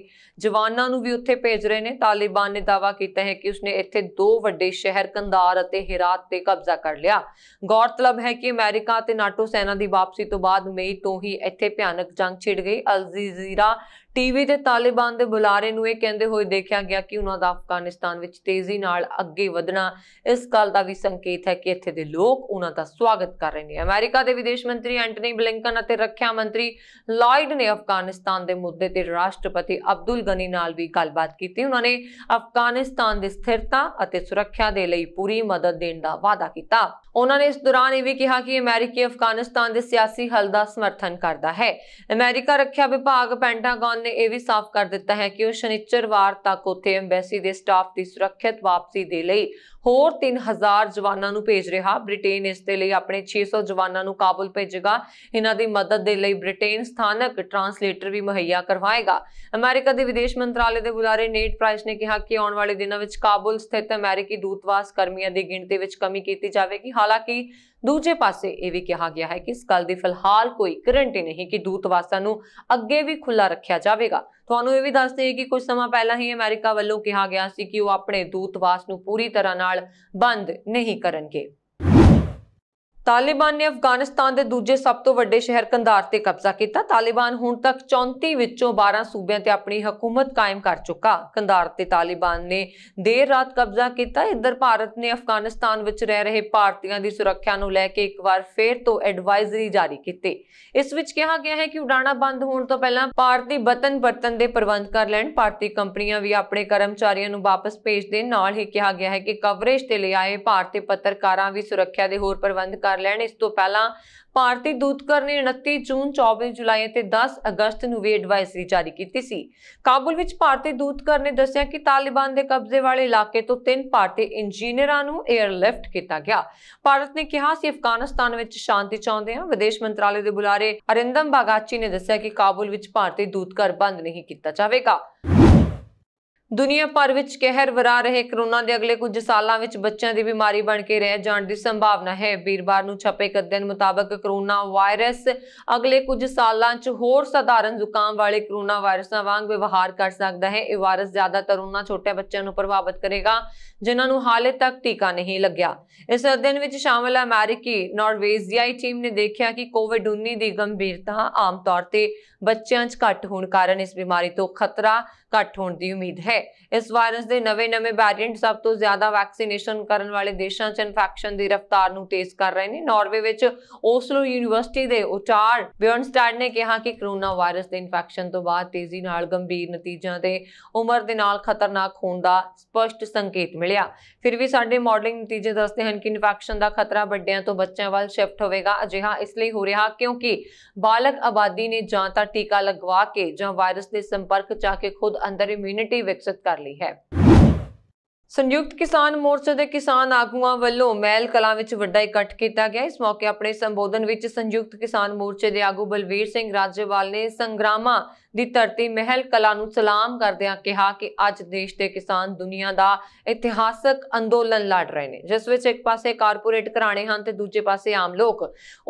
ਜਵਾਨਾਂ ਨੂੰ ਵੀ ਉੱਥੇ ਭੇਜ ਰਹੇ ਨੇ ਤਾਲਿਬਾਨ ਨੇ ਦਾਅਵਾ ਕੀਤਾ ਹੈ ਕਿ ਉਸਨੇ ਇੱਥੇ ਦੋ ਵੱਡੇ ਸ਼ਹਿਰ ਕੰਧਾਰ ਅਤੇ ਹਿਰਾਤ ਤੇ ਕਬਜ਼ਾ ਕਰ ਲਿਆ ਗੌਰਤਲਬ ਹੈ ਕਿ ਅਮਰੀਕਾ ਤੇ ਨਾਟੋ ਸੈਨਾ ਦੀ ਵਾਪਸੀ ਤੋਂ ਬਾਅਦ ਮਈ ਤੋਂ ਹੀ ਇੱਥੇ ਭਿਆਨਕ ਜੰਗ ਛਿੜ ਗਈ ਅਲਜੀਜ਼ੀਰਾ ਟੀਵੀ ਤੇ ਤਾਲਿਬਾਨ ਦੇ ਬੁਲਾਰੇ ਨੂੰ ਇਹ ਕਹਿੰਦੇ ਹੋਏ ਦੇਖਿਆ ਗਿਆ ਕਿ ਉਹਨਾਂ ਦਾ ਅਫਗਾਨਿਸਤਾਨ ਵਿੱਚ ਤੇਜ਼ੀ ਨਾਲ ਅੱਗੇ ਵਧਣਾ ਇਸ ਗੱਲ ਦਾ ਵੀ ਸੰਕੇਤ ਹੈ ਕਿ ਇੱਥੇ ਦੇ ਲੋਕ ਉਹਨਾਂ ਦਾ ਸਵਾਗਤ ਕਰ ਰਹੇ ਨੇ ਅਮਰੀਕਾ ਦੇ ਵਿਦੇਸ਼ ਮੰਤਰੀ ਐਂਟਨੀ ਬਲਿੰਕਨ ਅਤੇ ਰੱਖਿਆ ਮੰਤਰੀ ਲਾਇਡ ਨੇ ਅਫਗਾਨਿਸਤਾਨ ਦੇ ਮੁੱਦੇ ਤੇ ਰਾਸ਼ਟਰਪਤੀ ਅਬਦੁਲ ਗਨੀ ਨਾਲ ਵੀ ਗੱਲਬਾਤ ਕੀਤੀ ਉਹਨਾਂ ਨੇ ਅਫਗਾਨਿਸਤਾਨ ਦੀ ਸਥਿਰਤਾ ਅਤੇ ਸੁਰੱਖਿਆ ਦੇ ਲਈ ਪੂਰੀ ਮਦਦ ਦੇਣ ਦਾ ਵਾਅਦਾ ਕੀਤਾ ਉਹਨਾਂ ਨੇ ਇਸ ਦੌਰਾਨ ਇਹ ਵੀ ਕਿਹਾ ਕਿ ਅਮਰੀਕੀ ਅਫਗਾਨਿਸਤਾਨ ਦੇ ਸਿਆਸੀ ਹੱਲ ਦਾ ਸਮਰਥਨ ਕਰਦਾ ਹੈ ਅਮਰੀਕਾ ਰੱਖਿਆ ਵਿਭਾਗ ਪੈਂਟਾਗਨ ਪਾਕਿਸਤਾਨ ਨੇ ਇਹ ਵੀ ਸਾਫ਼ ਕਰ ਦਿੱਤਾ ਹੈ ਕਿ ਉਹ ਸ਼ਨੀਚਰਵਾਰ ਤੱਕ ਉੱਥੇ ਐਮਬੈਸੀ ਦੇ ਸਟਾਫ ਦੀ ਸੁਰੱਖਿਅਤ ਵਾਪਸੀ ਦੇ ਲਈ ਹੋਰ 3000 ਜਵਾਨਾਂ ਨੂੰ ਭੇਜ ਰਿਹਾ ਬ੍ਰਿਟੇਨ ਇਸ ਦੇ ਲਈ ਆਪਣੇ 600 ਜਵਾਨਾਂ ਨੂੰ ਕਾਬੁਲ ਭੇਜੇਗਾ ਇਹਨਾਂ ਦੀ ਮਦਦ ਦੇ ਲਈ ਬ੍ਰਿਟੇਨ ਸਥਾਨਕ ਟਰਾਂਸਲੇਟਰ ਵੀ ਮੁਹੱਈਆ ਕਰਵਾਏਗਾ ਅਮਰੀਕਾ ਦੇ ਵਿਦੇਸ਼ ਮੰਤਰਾਲੇ ਦੇ ਬੁਲਾਰੇ ਨੇਟ ਪ੍ਰਾਈਸ ਨੇ ਕਿਹਾ ਕਿ ਆਉਣ ਵਾਲੇ ਦਿਨਾਂ ਵਿੱਚ ਕਾਬੁਲ ਸਥਿਤ ਅਮਰੀਕੀ ਦੂਤਵਾਸ ਕਰਮੀਆਂ ਦੀ ਗਿਣਤੀ ਵਿੱਚ ਕਮੀ ਕੀਤੀ ਜਾਵੇਗੀ ਹਾਲਾਂਕਿ ਦੂਜੇ ਪਾਸੇ ਇਹ ਵੀ ਕਿਹਾ ਗਿਆ ਹੈ ਕਿ ਇਸ ਗੱਲ ਦੀ ਫਿਲਹਾਲ ਕੋਈ ਗਰੰਟੀ ਨਹੀਂ ਕਿ ਦੂਤਵਾਸਾਂ ਨੂੰ ਅੱਗੇ ਵੀ ਖੁੱਲਾ ਰੱਖਿਆ ਜਾਵੇਗਾ ਤੁਹਾਨੂੰ ਇਹ ਵੀ ਦੱਸ ਦਈਏ ਕਿ ਕੁਝ ਸਮਾਂ ਪਹਿਲਾਂ ਹੀ ਅਮਰੀਕਾ ਵੱਲੋਂ ਕਿਹਾ ਗਿਆ ਸੀ ਕਿ ਉਹ ਆਪਣੇ ਦੂਤਵਾਸ ਨੂੰ ਪੂਰੀ ਤਰ੍ਹਾਂ ਨਾਲ ਬੰਦ ਨਹੀਂ ਕਰਨਗੇ ਤਾਲਿਬਾਨ ਨੇ ਅਫਗਾਨਿਸਤਾਨ ਦੇ ਦੂਜੇ ਸਭ ਤੋਂ ਵੱਡੇ ਸ਼ਹਿਰ ਕੰਧਾਰ ਤੇ ਕਬਜ਼ਾ ਕੀਤਾ ਤਾਲਿਬਾਨ ਹੁਣ ਤੱਕ 34 ਵਿੱਚੋਂ 12 ਸੂਬਿਆਂ ਤੇ ਆਪਣੀ ਹਕੂਮਤ ਕਾਇਮ ਕਰ ਚੁੱਕਾ ਕੰਧਾਰ ਤੇ ਤਾਲਿਬਾਨ ਨੇ ਦੇਰ ਰਾਤ ਕਬਜ਼ਾ ਕੀਤਾ ਇੱਧਰ ਭਾਰਤ ਨੇ ਅਫਗਾਨਿਸਤਾਨ ਵਿੱਚ ਰਹਿ ਰਹੇ ਭਾਰਤੀਆਂ ਦੀ ਸੁਰੱਖਿਆ ਨੂੰ ਲੈ ਕੇ ਇੱਕ ਵਾਰ ਫੇਰ ਤੋਂ ਐਡਵਾਈਜ਼ਰੀ ਜਾਰੀ ਕੀਤੀ ਇਸ ਵਿੱਚ ਕਿਹਾ ਗਿਆ ਹੈ ਕਿ ਉਡਾਣਾ ਬੰਦ ਹੋਣ ਤੋਂ ਪਹਿਲਾਂ ਭਾਰਤੀ ਬਤਨ ਬਰਤਨ ਦੇ ਪ੍ਰਬੰਧ ਕਰ ਲੈਣ ਭਾਰਤੀ ਕੰਪਨੀਆਂ ਵੀ ਆਪਣੇ ਕਰਮਚਾਰੀਆਂ ਨੂੰ ਵਾਪਸ ਭੇਜ ਦੇਣ ਨਾਲ ਹੀ ਕਿਹਾ ਗਿਆ ਹੈ ਕਿ ਕਵਰੇਜ ਤੇ ਲਈ ਆਏ ਭਾਰਤੀ ਪੱਤਰਕਾਰਾਂ ਵੀ ਸੁਰੱਖਿਆ ਦੇ ਹੋਰ ਪ੍ਰਬੰਧ ਕਰ ਲੈਣ ਇਸ ਤੋਂ ਪਹਿਲਾਂ ਭਾਰਤੀ ਦੂਤਕਰ ਨੇ 29 ਜੂਨ 24 ਜੁਲਾਈ ਅਤੇ 10 ਅਗਸਤ ਨੂੰ ਵੀ ਐਡਵਾਈਸਰੀ ਜਾਰੀ ਕੀਤੀ ਸੀ ਕਾਬੁਲ ਵਿੱਚ ਭਾਰਤੀ ਦੂਤਕਰ ਨੇ ਦੱਸਿਆ ਕਿ ਤਾਲਿਬਾਨ ਦੇ ਕਬਜ਼ੇ ਵਾਲੇ ਇਲਾਕੇ ਤੋਂ ਤਿੰਨ ਭਾਰਤੀ ਇੰਜੀਨੀਅਰਾਂ ਨੂੰ 에ਅਰਲਿਫਟ ਕੀਤਾ ਗਿਆ ਭਾਰਤ ਨੇ ਕਿਹਾ ਸੀ ਅਫਗਾਨਿਸਤਾਨ ਵਿੱਚ ਸ਼ਾਂਤੀ ਚਾਹੁੰਦੇ ਹਾਂ ਵਿਦੇਸ਼ ਮੰਤਰਾਲੇ ਦੇ ਬੁਲਾਰੇ ਅਰਿੰਦਮ ਬਾਗਾਚੀ ਨੇ ਦੱਸਿਆ ਕਿ ਕਾਬੁਲ ਵਿੱਚ ਭਾਰਤੀ ਦੂਤਕਰ ਬੰਦ ਨਹੀਂ ਕੀਤਾ ਜਾਵੇਗਾ ਦੁਨੀਆ ਭਰ ਵਿੱਚ ਕਹਿਰ ਵਰਾ ਰਹੇ ਕਰੋਨਾ ਦੇ ਅਗਲੇ ਕੁਝ ਸਾਲਾਂ ਵਿੱਚ ਬੱਚਿਆਂ ਦੀ ਬਿਮਾਰੀ ਬਣ ਕੇ ਰਹਿ ਜਾਣ ਦੀ ਸੰਭਾਵਨਾ ਹੈ ਵੀਰਵਾਰ ਨੂੰ ਛਪੇ ਇੱਕ ਮੁਤਾਬਕ ਕਰੋਨਾ ਵਾਇਰਸ ਅਗਲੇ ਕੁਝ ਸਾਲਾਂ 'ਚ ਹੋਰ ਸਧਾਰਨ ਜ਼ੁਕਾਮ ਵਾਲੇ ਕਰੋਨਾ ਵਾਇਰਸਾਂ ਵਾਂਗ ਵਿਵਹਾਰ ਕਰ ਸਕਦਾ ਹੈ ਇਹ ਵਾਇਰਸ ਜ਼ਿਆਦਾਤਰ ਉਹਨਾਂ ਛੋਟੇ ਬੱਚਿਆਂ ਨੂੰ ਪ੍ਰਭਾਵਿਤ ਕਰੇਗਾ ਜਿਨ੍ਹਾਂ ਨੂੰ ਹਾਲੇ ਤੱਕ ਟੀਕਾ ਨਹੀਂ ਲੱਗਿਆ ਇਸ ਅਧਿਐਨ ਵਿੱਚ ਸ਼ਾਮਲ ਅਮਰੀਕੀ ਨਾਰਵੇਜ਼ੀਆਈ ਟੀਮ ਨੇ ਦੇਖਿਆ ਕਿ ਕੋਵਿਡ-19 ਦੀ ਗੰਭੀਰਤਾ ਆਮ ਤੌਰ ਤੇ ਬੱਚਿਆਂ 'ਚ ਘੱਟ ਹੋਣ ਕਾਰਨ ਇਸ ਬਿਮਾਰੀ ਤੋਂ ਖਤਰਾ ਘੱਟ ਹੋਣ ਦੀ ਉਮੀਦ ਹੈ ਹੈ ਇਸ ਵਾਇਰਸ ਦੇ ਨਵੇਂ-ਨਵੇਂ ਵੈਰੀਐਂਟ ਸਭ ਤੋਂ ਜ਼ਿਆਦਾ ਵੈਕਸੀਨੇਸ਼ਨ ਕਰਨ ਵਾਲੇ ਦੇਸ਼ਾਂ 'ਚ ਇਨਫੈਕਸ਼ਨ ਦੀ ਰਫ਼ਤਾਰ ਨੂੰ ਤੇਜ਼ ਕਰ ਰਹੇ ਨੇ ਨਾਰਵੇ ਵਿੱਚ ਓਸਲੋ ਯੂਨੀਵਰਸਿਟੀ ਦੇ ਉਚਾਰ ਬਿਓਨਸਟਾਡ ਨੇ ਕਿਹਾ ਕਿ ਕਰੋਨਾ ਵਾਇਰਸ ਦੇ ਇਨਫੈਕਸ਼ਨ ਤੋਂ ਬਾਅਦ ਤੇਜ਼ੀ ਨਾਲ ਗੰਭੀਰ ਨਤੀਜਿਆਂ ਤੇ ਉਮਰ ਦੇ ਨਾਲ ਖਤਰਨਾਕ ਹੋਣ ਦਾ ਸਪਸ਼ਟ ਸੰਕੇਤ ਮਿਲਿਆ ਫਿਰ ਵੀ ਸਾਡੇ ਮਾਡਲਿੰਗ ਨਤੀਜੇ ਦੱਸਦੇ ਹਨ ਕਿ ਇਨਫੈਕਸ਼ਨ ਦਾ ਖਤਰਾ ਵੱਡਿਆਂ ਤੋਂ ਬੱਚਿਆਂ ਵੱਲ ਸ਼ਿਫਟ ਹੋਵੇਗਾ ਅਜਿਹਾ ਇਸ ਲਈ ਹੋ ਰਿਹਾ ਕਿਉਂਕਿ ਬਾਲਗ ਆਬਾਦੀ ਨੇ ਜਾਂ ਤਾਂ ਟੀਕਾ ਲਗਵਾ ਕੇ ਜਾਂ ਵਾਇਰਸ ਦੇ ਸੰਪਰਕ ਚ ਆ ਕੇ ਖੁਦ ਅੰਦਰ ਇਮਿਊਨਿਟੀ ਵਿਕਸ ਵਿਕਸਿਤ ਕਰ ਲਈ ਹੈ ਸੰਯੁਕਤ ਕਿਸਾਨ ਮੋਰਚੇ ਦੇ ਕਿਸਾਨ ਆਗੂਆਂ ਵੱਲੋਂ ਮਹਿਲ ਕਲਾਂ ਵਿੱਚ ਵੱਡਾ ਇਕੱਠ ਕੀਤਾ ਗਿਆ ਇਸ ਮੌਕੇ ਆਪਣੇ ਸੰਬੋਧਨ ਵਿੱਚ ਸੰਯੁਕਤ ਕਿਸਾਨ ਮੋਰਚੇ ਦੇ ਆਗੂ ਬਲਵੀਰ ਸਿੰਘ ਰਾਜੇਵਾਲ ਨੇ ਸੰਗਰਾਮਾ ਦੀ ਧਰਤੀ ਮਹਿਲ ਕਲਾਂ ਨੂੰ ਸਲਾਮ ਕਰਦਿਆਂ ਕਿਹਾ ਕਿ ਅੱਜ ਦੇਸ਼ ਦੇ ਕਿਸਾਨ ਦੁਨੀਆ ਦਾ ਇਤਿਹਾਸਕ ਅੰਦੋਲਨ ਲੜ ਰਹੇ ਨੇ ਜਿਸ ਵਿੱਚ ਇੱਕ ਪਾਸੇ ਕਾਰਪੋਰੇਟ ਘਰਾਣੇ ਹਨ ਤੇ ਦੂਜੇ ਪਾਸੇ ਆਮ ਲੋਕ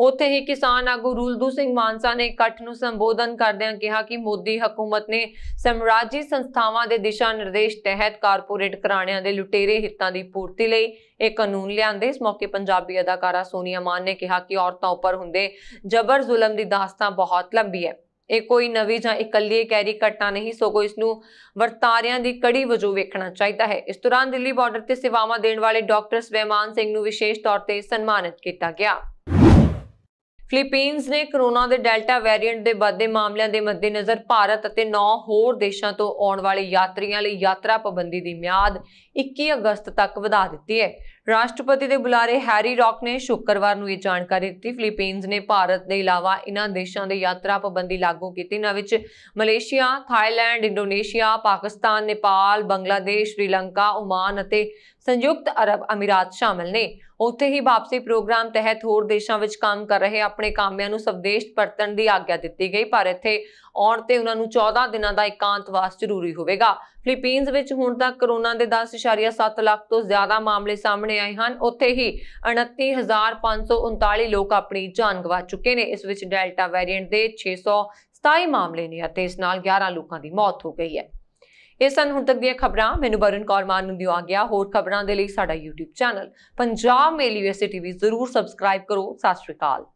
ਉੱਥੇ ਹੀ ਕਿਸਾਨ ਆਗੂ ਰੂਲਦੂ ਸਿੰਘ ਮਾਨਸਾ ਨੇ ਇਕੱਠ ਨੂੰ ਸੰਬੋਧਨ ਕਰਦਿਆਂ ਕਿਹਾ ਕਿ ਮੋਦੀ ਹਕੂਮਤ ਨੇ ਸਮਰਾਜੀ ਸੰਸਥਾਵਾਂ ਦੇ ਦਿਸ਼ਾ ਨਿਰਦੇਸ਼ ਤਹਿਤ ਕਾਰਪੋਰੇਟ ਘਰਾਣਿਆਂ ਦੇ ਲੁਟੇਰੇ ਹਿੱਤਾਂ ਦੀ ਪੂਰਤੀ ਲਈ ਇਹ ਕਾਨੂੰਨ ਲਿਆਂਦੇ ਇਸ ਮੌਕੇ ਪੰਜਾਬੀ ਅਦਾਕਾਰਾ ਸੋਨੀਆ ਮਾਨ ਨੇ ਕਿਹਾ ਕਿ ਔਰਤਾਂ ਉੱਪਰ ਹੁੰਦੇ ਜ਼ਬਰ ਜ਼ੁਲਮ ਦੀ ਦਾਸਤਾਨ ਬਹੁਤ ਲੰਬੀ ਹੈ ਇਹ ਕੋਈ ਨਵੀਂ ਜਾਂ ਇਕੱਲੀ ਕੈਰੀ ਕਟਾ ਨਹੀਂ ਸਗੋਂ ਇਸ ਨੂੰ ਵਰਤਾਰਿਆਂ ਦੀ ਕੜੀ ਵਜੋਂ ਵੇਖਣਾ ਚਾਹੀਦਾ ਹੈ ਇਸ ਦੌਰਾਨ ਦਿੱਲੀ ਬਾਰਡਰ ਤੇ ਸੇਵਾਵਾਂ ਦੇਣ ਵਾਲੇ ਡਾਕਟਰ ਸਵੈਮਾਨ ਸਿੰਘ ਨੂੰ ਵਿਸ਼ੇਸ਼ ਤੌਰ ਤੇ ਸਨਮਾਨਿਤ ਕੀਤਾ ਗਿਆ ਫਿਲੀਪੀਨਸ ਨੇ ਕਰੋਨਾ ਦੇ ਡੈਲਟਾ ਵੈਰੀਐਂਟ ਦੇ ਵੱਧਦੇ ਮਾਮਲਿਆਂ ਦੇ ਮੱਦੇਨਜ਼ਰ ਭਾਰਤ ਅਤੇ 9 ਹੋਰ ਦੇਸ਼ਾਂ ਤੋਂ ਆਉਣ ਵਾਲੇ ਯਾਤਰੀਆਂ ਲਈ ਯਾਤਰਾ ਪਾਬੰਦੀ ਦੀ ਮਿਆਦ 21 ਅਗਸਤ ਤੱਕ ਵਧਾ ਦਿੱਤੀ ਹੈ ਰਾਸ਼ਟਰਪਤੀ ਦੇ ਬੁਲਾਰੇ ਹੈਰੀ ਰੌਕ ਨੇ ਸ਼ੁੱਕਰਵਾਰ ਨੂੰ ਇਹ ਜਾਣਕਾਰੀ ਦਿੱਤੀ ਫਿਲੀਪੀਨਸ ਨੇ ਭਾਰਤ ਦੇ ਇਲਾਵਾ ਇਨ੍ਹਾਂ ਦੇਸ਼ਾਂ ਦੇ ਯਾਤਰਾ ਪਾਬੰਦੀ ਲਾਗੂ ਕੀਤੀ ਨਾ ਵਿੱਚ Malaysia Thailand Indonesia Pakistan Nepal Bangladesh Sri Lanka Oman ਅਤੇ ਸੰਯੁਕਤ ਅਰਬ ਅਮੀਰਾਤ ਸ਼ਾਮਲ ਨੇ ਉੱਥੇ ਹੀ ਵਾਪਸੀ ਪ੍ਰੋਗਰਾਮ ਤਹਿਤ ਹੋਰ ਦੇਸ਼ਾਂ ਵਿੱਚ ਕੰਮ ਕਰ ਰਹੇ ਆਪਣੇ ਕਾਮਿਆਂ ਨੂੰ ਸਵਦੇਸ਼ ਪਰਤਣ ਦੀ ਆਗਿਆ ਦਿੱਤੀ ਗਈ ਪਰ ਇੱਥੇ ਆਉਣ ਤੇ ਉਹਨਾਂ ਨੂੰ 14 ਦਿਨਾਂ ਦਾ ਇਕਾਂਤਵਾਸ ਜ਼ਰੂਰੀ ਹੋਵੇਗਾ ਫਿਲੀਪੀਨਸ ਵਿੱਚ ਹੁਣ ਤੱਕ ਕਰੋਨਾ ਦੇ 10.7 ਲੱਖ ਤੋਂ ਜ਼ਿਆਦਾ ਮਾਮਲੇ ਸਾਹਮਣੇ ਆਏ ਹਨ ਉੱਥੇ ਹੀ 29539 ਲੋਕ ਆਪਣੀ ਜਾਨ ਗਵਾ ਚੁੱਕੇ ਨੇ ਇਸ ਵਿੱਚ ਡੈਲਟਾ ਵੇਰੀਐਂਟ ਦੇ 627 ਮਾਮਲੇ ਨੇ ਅਤੇ ਇਸ ਨਾਲ 11 ਲੋਕਾਂ ਦੀ ਮੌਤ ਹੋ ਗਈ ਹੈ ਇਹ ਸਨ ਹੁਣ ਤੱਕ ਦੀਆਂ ਖਬਰਾਂ ਮੈਨੂੰ ਬਰਨ ਕੌਰ ਮਾਨ ਨੂੰ ਦਿਓ ਆ ਗਿਆ ਹੋਰ ਖਬਰਾਂ ਦੇ ਲਈ ਸਾਡਾ YouTube channel Punjab mail USA TV ਜ਼ਰੂਰ ਸਬਸਕ੍ਰਾਈਬ ਕਰੋ ਸਤਿ ਸ਼੍ਰੀ ਅਕਾਲ